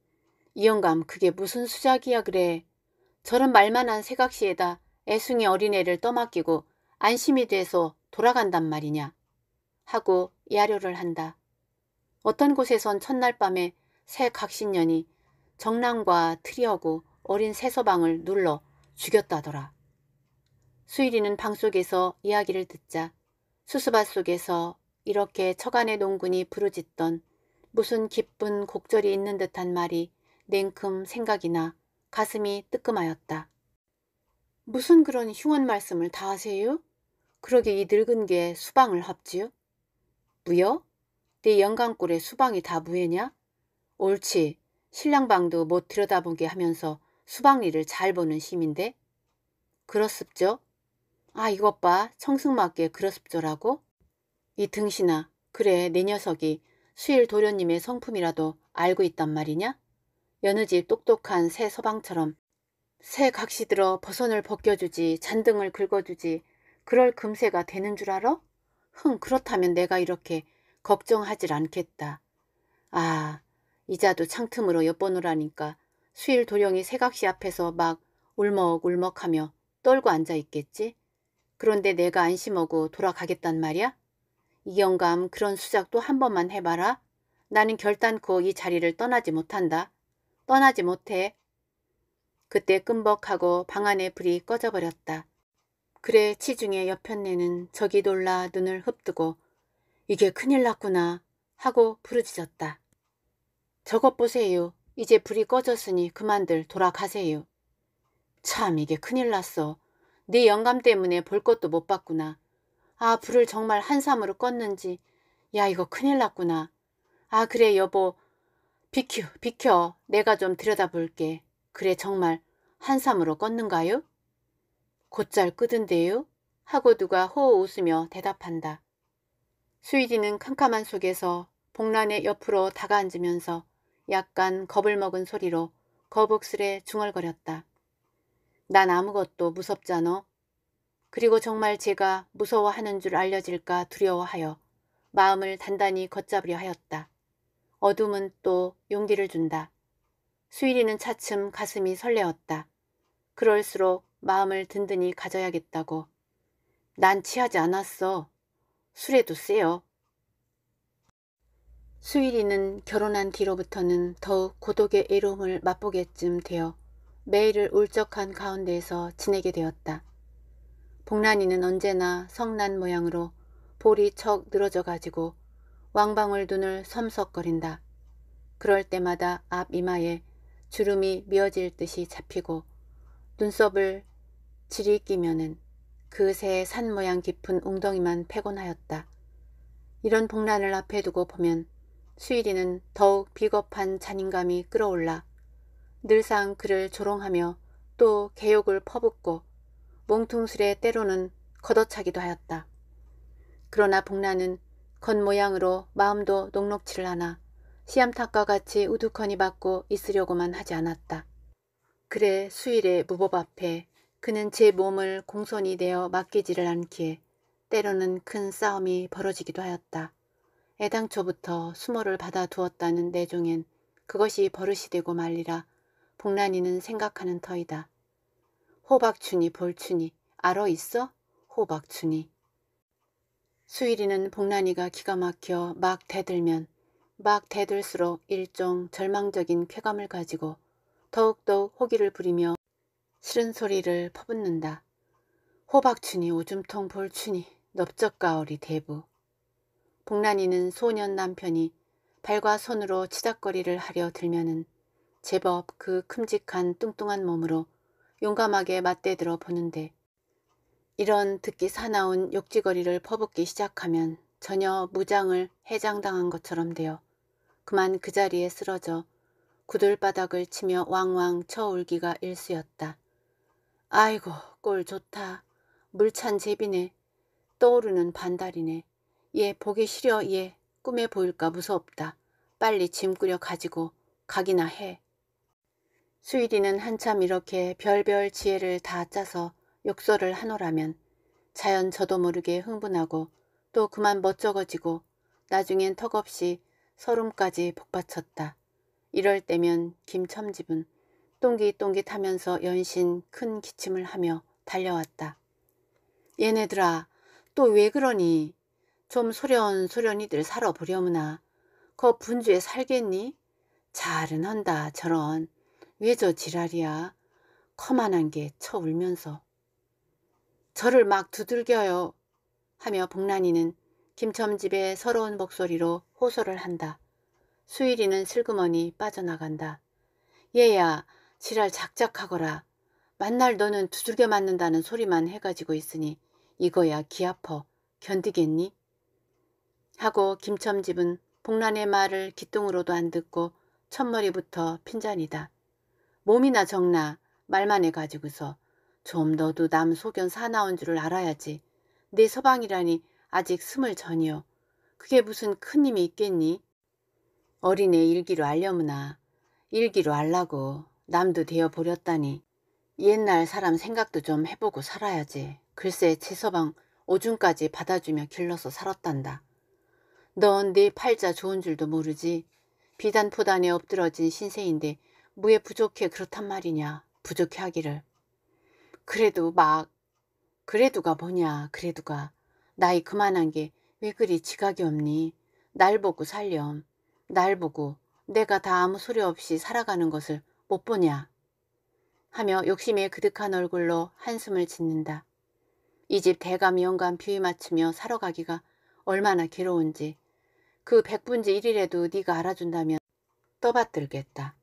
이 영감 그게 무슨 수작이야 그래. 저런 말만한 새각시에다 애숭이 어린애를 떠맡기고 안심이 돼서 돌아간단 말이냐 하고 야료를 한다. 어떤 곳에선 첫날 밤에 새 각신년이 정랑과 트리하고 어린 새서방을 눌러 죽였다더라. 수일이는 방 속에서 이야기를 듣자 수수밭 속에서 이렇게 처간의 농군이 부르짖던 무슨 기쁜 곡절이 있는 듯한 말이 냉큼 생각이나 가슴이 뜨끔하였다. 무슨 그런 흉한 말씀을 다 하세요? 그러게 이 늙은 게 수방을 합지요? 무여? 네 영강골에 수방이 다 무해냐? 옳지. 신랑방도 못 들여다보게 하면서 수방리를 잘 보는 심인데? 그렇습죠. 아 이것 봐 청승맞게 그러습조라고? 이 등신아 그래 내 녀석이 수일 도련님의 성품이라도 알고 있단 말이냐? 여느 집 똑똑한 새 서방처럼 새 각시 들어 버선을 벗겨주지 잔등을 긁어주지 그럴 금세가 되는 줄 알아? 흥 그렇다면 내가 이렇게 걱정하질 않겠다. 아 이자도 창틈으로 엿보느라니까 수일 도령이 새각시 앞에서 막 울먹울먹하며 떨고 앉아있겠지? 그런데 내가 안심하고 돌아가겠단 말이야? 이 영감 그런 수작도 한 번만 해봐라. 나는 결단코 그 이 자리를 떠나지 못한다. 떠나지 못해. 그때 끔벅하고 방안에 불이 꺼져버렸다. 그래 치중의 옆편네는 저기 놀라 눈을 흡뜨고 이게 큰일 났구나 하고 부르짖었다. 저것 보세요. 이제 불이 꺼졌으니 그만들 돌아가세요. 참 이게 큰일 났어. 네 영감 때문에 볼 것도 못 봤구나. 아 불을 정말 한삼으로 껐는지. 야 이거 큰일 났구나. 아 그래 여보. 비켜 비켜 내가 좀 들여다볼게. 그래 정말 한삼으로 껐는가요? 곧잘 끄던데요? 하고 누가 호호 웃으며 대답한다. 수이디는 캄캄한 속에서 복란의 옆으로 다가앉으면서 약간 겁을 먹은 소리로 거북스레 중얼거렸다. 난 아무것도 무섭잖아. 그리고 정말 제가 무서워하는 줄 알려질까 두려워하여 마음을 단단히 걷잡으려 하였다. 어둠은 또 용기를 준다. 수일이는 차츰 가슴이 설레었다. 그럴수록 마음을 든든히 가져야겠다고. 난 취하지 않았어. 술에도 세요. 수일이는 결혼한 뒤로부터는 더욱 고독의 애로움을 맛보게쯤 되어 매일을 울적한 가운데에서 지내게 되었다. 복란이는 언제나 성난 모양으로 볼이 척 늘어져 가지고 왕방울 눈을 섬석거린다. 그럴 때마다 앞 이마에 주름이 미어질 듯이 잡히고 눈썹을 지리 끼면은 그새 산 모양 깊은 웅덩이만 패곤하였다. 이런 복란을 앞에 두고 보면 수일이는 더욱 비겁한 잔인감이 끌어올라 늘상 그를 조롱하며 또 개욕을 퍼붓고 몽퉁스레 때로는 걷어차기도 하였다. 그러나 복란은 겉모양으로 마음도 녹록치를 않아 시암탑과 같이 우두커니 받고 있으려고만 하지 않았다. 그래 수일의 무법 앞에 그는 제 몸을 공손히 내어 맡기지를 않기에 때로는 큰 싸움이 벌어지기도 하였다. 애당초부터 수모를 받아두었다는 내종엔 그것이 버릇이 되고 말리라 복란이는 생각하는 터이다. 호박춘이 볼춘이 알어 있어? 호박춘이. 수일이는 복란이가 기가 막혀 막 대들면 막 대들수록 일종 절망적인 쾌감을 가지고 더욱더욱 호기를 부리며 싫은 소리를 퍼붓는다. 호박춘이 오줌통 볼춘이 넓적가을이 대부. 복란이는 소년 남편이 발과 손으로 치닥거리를 하려 들면은 제법 그 큼직한 뚱뚱한 몸으로 용감하게 맞대들어 보는데 이런 듣기 사나운 욕지거리를 퍼붓기 시작하면 전혀 무장을 해장당한 것처럼 되어 그만 그 자리에 쓰러져 구들바닥을 치며 왕왕 쳐울기가 일쑤였다. 아이고 꼴 좋다. 물찬 제비네. 떠오르는 반달이네. 얘 보기 싫어 얘 꿈에 보일까 무서웠다. 빨리 짐 꾸려 가지고 가기나 해. 수일이는 한참 이렇게 별별 지혜를 다 짜서 욕설을 하노라면 자연 저도 모르게 흥분하고 또 그만 멋쩍어지고 나중엔 턱없이 서름까지 복받쳤다. 이럴 때면 김첨집은 똥기똥기타면서 연신 큰 기침을 하며 달려왔다. 얘네들아 또 왜 그러니? 좀 소련소련이들 살아보려무나. 거 분주에 살겠니? 잘은 한다 저런. 왜저 지랄이야. 커만한 게 쳐 울면서. 저를 막 두들겨요. 하며 복란이는 김첨집의 서러운 목소리로 호소를 한다. 수일이는 슬그머니 빠져나간다. 얘야 지랄 작작하거라. 만날 너는 두들겨 맞는다는 소리만 해가지고 있으니 이거야 기아퍼 견디겠니? 하고 김첨집은 복란의 말을 기뚱으로도 안 듣고 첫머리부터 핀잔이다. 몸이나 적나 말만 해가지고서 좀 너도 남 소견 사나운 줄을 알아야지. 내 서방이라니 아직 스물 전이요. 그게 무슨 큰 힘이 있겠니? 어린애 일기로 알려무나 일기로 알라고 남도 되어버렸다니 옛날 사람 생각도 좀 해보고 살아야지. 글쎄 제서방 오줌까지 받아주며 길러서 살았단다. 넌 네 팔자 좋은 줄도 모르지. 비단포단에 엎드러진 신세인데 무에 부족해 그렇단 말이냐 부족해 하기를 그래도 막 그래도가 뭐냐 그래도가 나이 그만한 게 왜 그리 지각이 없니 날 보고 살렴 날 보고 내가 다 아무 소리 없이 살아가는 것을 못 보냐 하며 욕심에 그득한 얼굴로 한숨을 짓는다. 이 집 대감 영감 비위 맞추며 살아가기가 얼마나 괴로운지 그 백분지 일이라도 네가 알아준다면 떠받들겠다.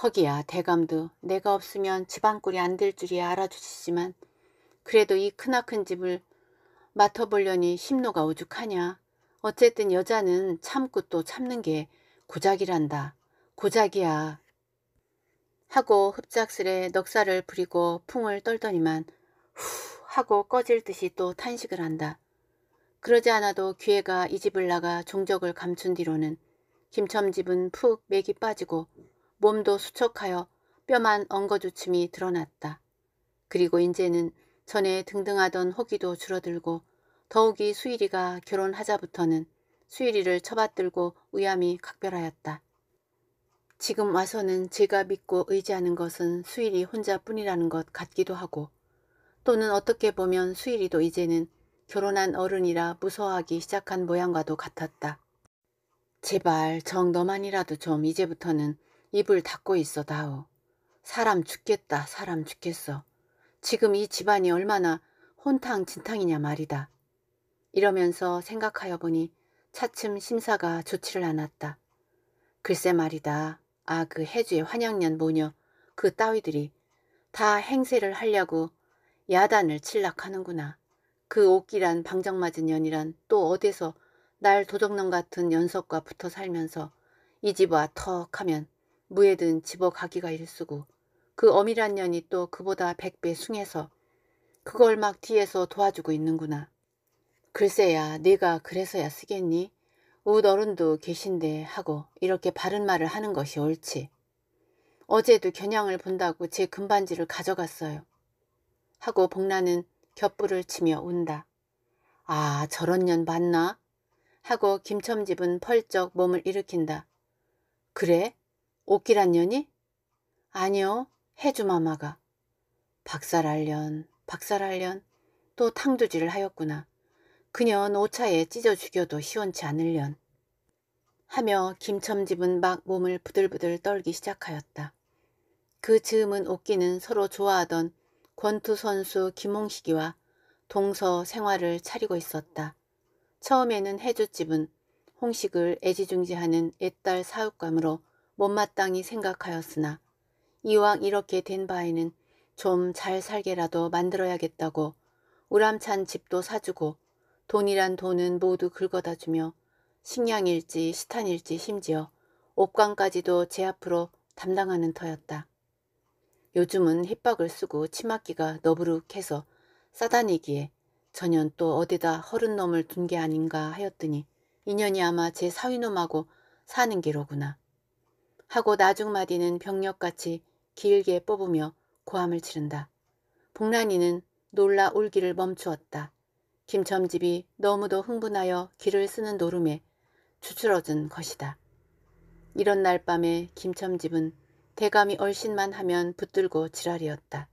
허기야 대감도 내가 없으면 집안꼴이 안 될 줄이 알아주시지만 그래도 이 크나큰 집을 맡아보려니 심로가 오죽하냐. 어쨌든 여자는 참고 또 참는 게 고작이란다. 고작이야. 하고 흡작스레 넉살을 부리고 풍을 떨더니만 후 하고 꺼질 듯이 또 탄식을 한다. 그러지 않아도 기회가 이 집을 나가 종적을 감춘 뒤로는 김첨집은 푹 맥이 빠지고 몸도 수척하여 뼈만 엉거주춤이 드러났다. 그리고 이제는 전에 등등하던 호기도 줄어들고 더욱이 수일이가 결혼하자부터는 수일이를 처받들고 우얌이 각별하였다. 지금 와서는 제가 믿고 의지하는 것은 수일이 혼자뿐이라는 것 같기도 하고 또는 어떻게 보면 수일이도 이제는 결혼한 어른이라 무서워하기 시작한 모양과도 같았다. 제발 정 너만이라도 좀 이제부터는 입을 닫고 있어 다오. 사람 죽겠다 사람 죽겠어. 지금 이 집안이 얼마나 혼탕진탕이냐 말이다. 이러면서 생각하여 보니 차츰 심사가 좋지를 않았다. 글쎄 말이다. 아 그 해주의 환양년 모녀 그 따위들이 다 행세를 하려고 야단을 칠락하는구나. 그 옷기란 방정맞은 년이란 또 어디서 날 도적놈 같은 연석과 붙어 살면서 이 집와 턱하면 무에든 집어가기가 일쑤고 그 어밀한 년이 또 그보다 백배 숭해서 그걸 막 뒤에서 도와주고 있는구나. 글쎄야 네가 그래서야 쓰겠니? 웃 어른도 계신데 하고 이렇게 바른 말을 하는 것이 옳지. 어제도 겨냥을 본다고 제 금반지를 가져갔어요. 하고 복나는 곁불을 치며 운다. 아 저런 년봤나 하고 김첨집은 펄쩍 몸을 일으킨다. 그래? 옷길 한년이 아니요. 해주 마마가. 박살알련, 박살알련. 또 탕두질을 하였구나. 그년 오차에 찢어 죽여도 시원치 않을련. 하며 김첨집은 막 몸을 부들부들 떨기 시작하였다. 그 즈음은 옥기는 서로 좋아하던 권투 선수 김홍식이와 동서 생활을 차리고 있었다. 처음에는 해주집은 홍식을 애지중지하는 옛딸 사육감으로 못마땅히 생각하였으나 이왕 이렇게 된 바에는 좀 잘 살게라도 만들어야겠다고 우람찬 집도 사주고 돈이란 돈은 모두 긁어다 주며 식량일지 시탄일지 심지어 옷감까지도 제 앞으로 담당하는 터였다. 요즘은 힙박을 쓰고 치마끼가 너부룩해서 싸다니기에 전연 또 어디다 허른 놈을 둔 게 아닌가 하였더니 인연이 아마 제 사위놈하고 사는 게로구나. 하고 나중마디는 병력같이 길게 뽑으며 고함을 치른다. 복란이는 놀라 울기를 멈추었다. 김첨집이 너무도 흥분하여 길을 쓰는 노름에 추출어진 것이다. 이런 날 밤에 김첨집은 대감이 얼씬만 하면 붙들고 지랄이었다.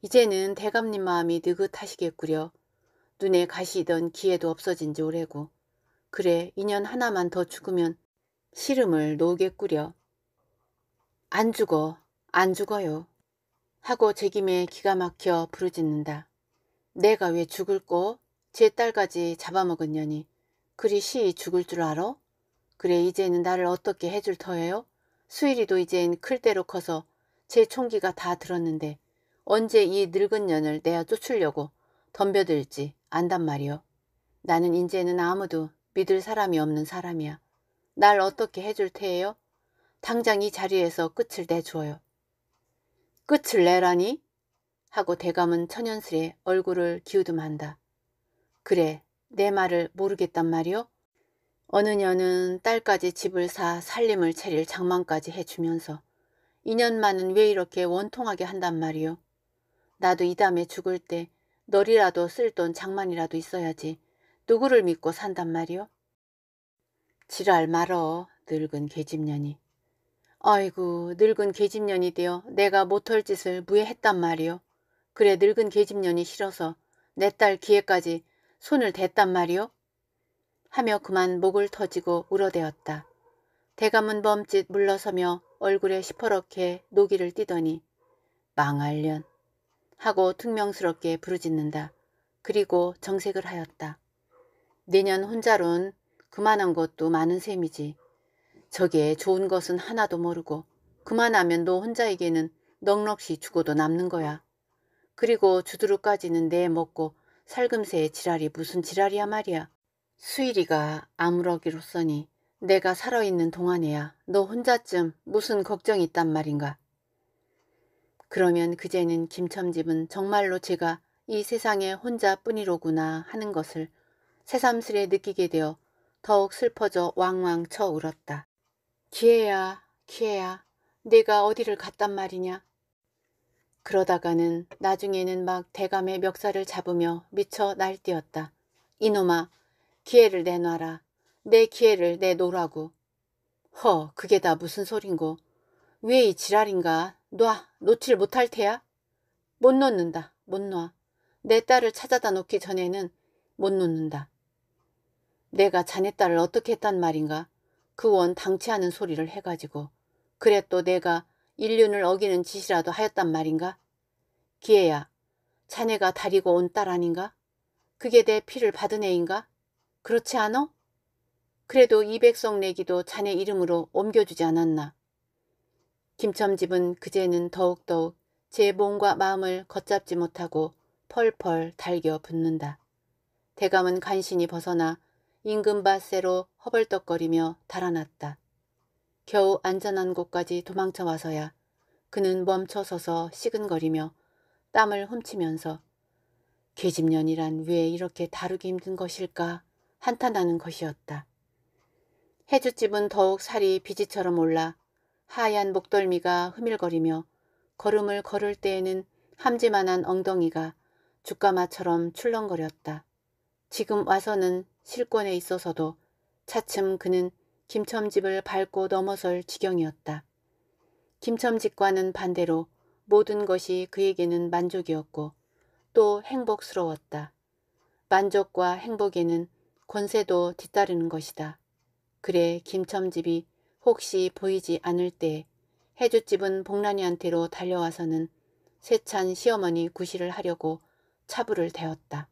이제는 대감님 마음이 느긋하시겠구려. 눈에 가시던 기회도 없어진 지 오래고. 그래 인연 하나만 더 죽으면 시름을 놓겠구려. 안 죽어, 안 죽어요. 하고 제김에 기가 막혀 부르짖는다. 내가 왜 죽을꼬? 제 딸까지 잡아먹은 년이 그리 시이 죽을 줄 알아? 그래 이제는 나를 어떻게 해줄 터예요? 수일이도 이젠 클 대로 커서 제 총기가 다 들었는데 언제 이 늙은 년을 내어 쫓으려고 덤벼들지 안단 말이오 나는 이제는 아무도 믿을 사람이 없는 사람이야. 날 어떻게 해줄 테예요? 당장 이 자리에서 끝을 내주어요. 끝을 내라니? 하고 대감은 천연스레 얼굴을 기우듬한다. 그래, 내 말을 모르겠단 말이오? 어느 년은 딸까지 집을 사 살림을 차릴 장만까지 해주면서 인년만은왜 이렇게 원통하게 한단 말이오? 나도 이 담에 죽을 때 너리라도 쓸 돈 장만이라도 있어야지 누구를 믿고 산단 말이오? 지랄 말어 늙은 계집년이 아이고 늙은 계집년이 되어 내가 못할 짓을 무해했단 말이오. 그래 늙은 계집년이 싫어서 내 딸 기회까지 손을 댔단 말이오. 하며 그만 목을 터지고 울어대었다. 대감은 범짓 물러서며 얼굴에 시퍼렇게 노기를 띠더니 망할련 하고 퉁명스럽게 부르짖는다. 그리고 정색을 하였다. 내년 혼자론 그만한 것도 많은 셈이지. 저게 좋은 것은 하나도 모르고 그만하면 너 혼자에게는 넉넉히 주고도 남는 거야. 그리고 주두룩까지는내 먹고 살금새 지랄이 무슨 지랄이야 말이야. 수일이가 아무러기로 써니 내가 살아있는 동안에야 너 혼자쯤 무슨 걱정이 있단 말인가. 그러면 그제는 김첨집은 정말로 제가 이 세상에 혼자뿐이로구나 하는 것을 새삼스레 느끼게 되어 더욱 슬퍼져 왕왕 쳐 울었다. 기애야기애야내가 어디를 갔단 말이냐? 그러다가는 나중에는 막 대감의 멱살을 잡으며 미쳐 날뛰었다. 이놈아, 기회를 내놔라. 내 기회를 내놓으라고. 허, 그게 다 무슨 소린고. 왜 이 지랄인가? 놔, 놓질 못할 테야? 못 놓는다, 못 놔. 내 딸을 찾아다 놓기 전에는 못 놓는다. 내가 자네 딸을 어떻게 했단 말인가? 그원 당치하는 소리를 해가지고 그래 또 내가 인륜을 어기는 짓이라도 하였단 말인가? 기애야, 자네가 다리고 온 딸 아닌가? 그게 내 피를 받은 애인가? 그렇지 않어? 그래도 이백성 내기도 자네 이름으로 옮겨주지 않았나? 김첨집은 그제는 더욱더욱 제 몸과 마음을 걷잡지 못하고 펄펄 달겨 붙는다. 대감은 간신히 벗어나 임금 밭새로 허벌떡거리며 달아났다. 겨우 안전한 곳까지 도망쳐 와서야 그는 멈춰서서 시근거리며 땀을 훔치면서 계집년이란 왜 이렇게 다루기 힘든 것일까 한탄하는 것이었다. 해주집은 더욱 살이 비지처럼 올라 하얀 목덜미가 흐밀거리며 걸음을 걸을 때에는 함지만한 엉덩이가 죽가마처럼 출렁거렸다. 지금 와서는 실권에 있어서도 차츰 그는 김첨집을 밟고 넘어설 지경이었다. 김첨집과는 반대로 모든 것이 그에게는 만족이었고 또 행복스러웠다. 만족과 행복에는 권세도 뒤따르는 것이다. 그래 김첨집이 혹시 보이지 않을 때 해주집은 복란이한테로 달려와서는 세찬 시어머니 구실을 하려고 차부를 대었다.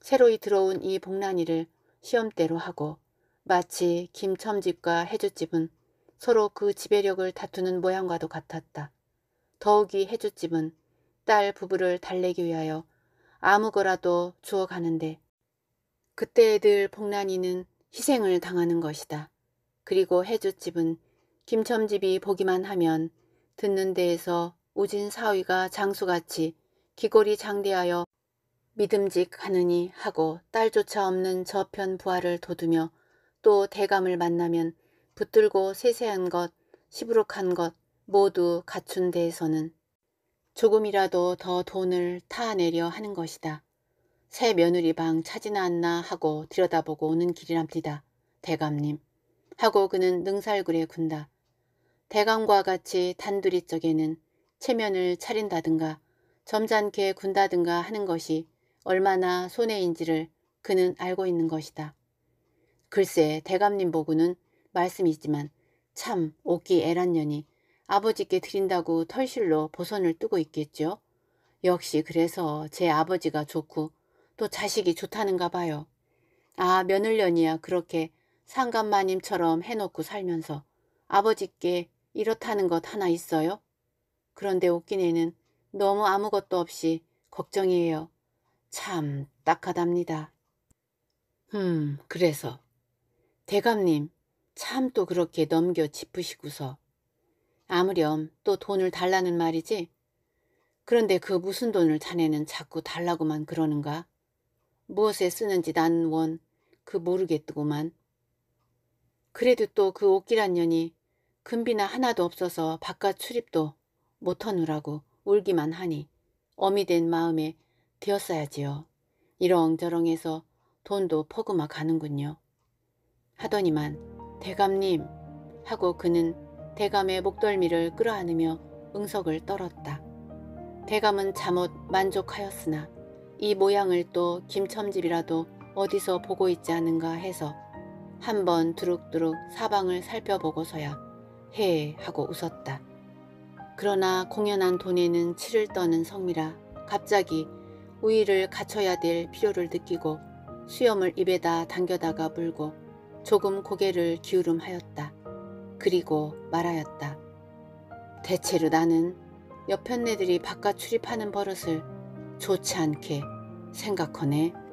새로이 들어온 이 복란이를 시험대로 하고 마치 김첨집과 해주집은 서로 그 지배력을 다투는 모양과도 같았다. 더욱이 해주집은 딸 부부를 달래기 위하여 아무거라도 주어가는데 그때 애들 복란이는 희생을 당하는 것이다. 그리고 해주집은 김첨집이 보기만 하면 듣는 데에서 우진 사위가 장수같이 귀골이 장대하여 믿음직하느니 하고 딸조차 없는 저편 부하를 도두며 또 대감을 만나면 붙들고 세세한 것, 시부룩한 것 모두 갖춘 데에서는 조금이라도 더 돈을 타내려 하는 것이다. 새 며느리 방 차지나 않나 하고 들여다보고 오는 길이랍디다. 대감님. 하고 그는 능살굴에 군다. 대감과 같이 단둘이 쪽에는 체면을 차린다든가 점잖게 군다든가 하는 것이 얼마나 손해인지를 그는 알고 있는 것이다. 글쎄 대감님 보고는 말씀이지만 참 옷기 애란년이 아버지께 드린다고 털실로 보선을 뜨고 있겠죠 역시 그래서 제 아버지가 좋고 또 자식이 좋다는가 봐요. 아 며느년이야 그렇게 상감마님처럼 해놓고 살면서 아버지께 이렇다는 것 하나 있어요? 그런데 웃기네는 너무 아무것도 없이 걱정이에요. 참 딱하답니다. 흠, 그래서 대감님 참 또 그렇게 넘겨 짚으시고서 아무렴 또 돈을 달라는 말이지 그런데 그 무슨 돈을 자네는 자꾸 달라고만 그러는가 무엇에 쓰는지 난 원 그 모르겠더구만 그래도 또 그 옷길한 년이 금비나 하나도 없어서 바깥 출입도 못하느라고 울기만 하니 어미된 마음에 되었어야지요. 이렁저렁해서 돈도 퍼그마 가는군요. 하더니만 대감님 하고 그는 대감의 목덜미를 끌어안으며 응석을 떨었다. 대감은 잠옷 만족하였으나 이 모양을 또 김첨집이라도 어디서 보고 있지 않은가 해서 한번 두룩두룩 사방을 살펴보고서야 헤 하고 웃었다. 그러나 공연한 돈에는 치를 떠는 성미라 갑자기 우위를 갖춰야 될 필요를 느끼고 수염을 입에다 당겨다가 물고 조금 고개를 기울음하였다. 그리고 말하였다. 대체로 나는 옆편네들이 바깥 출입하는 버릇을 좋지 않게 생각하네.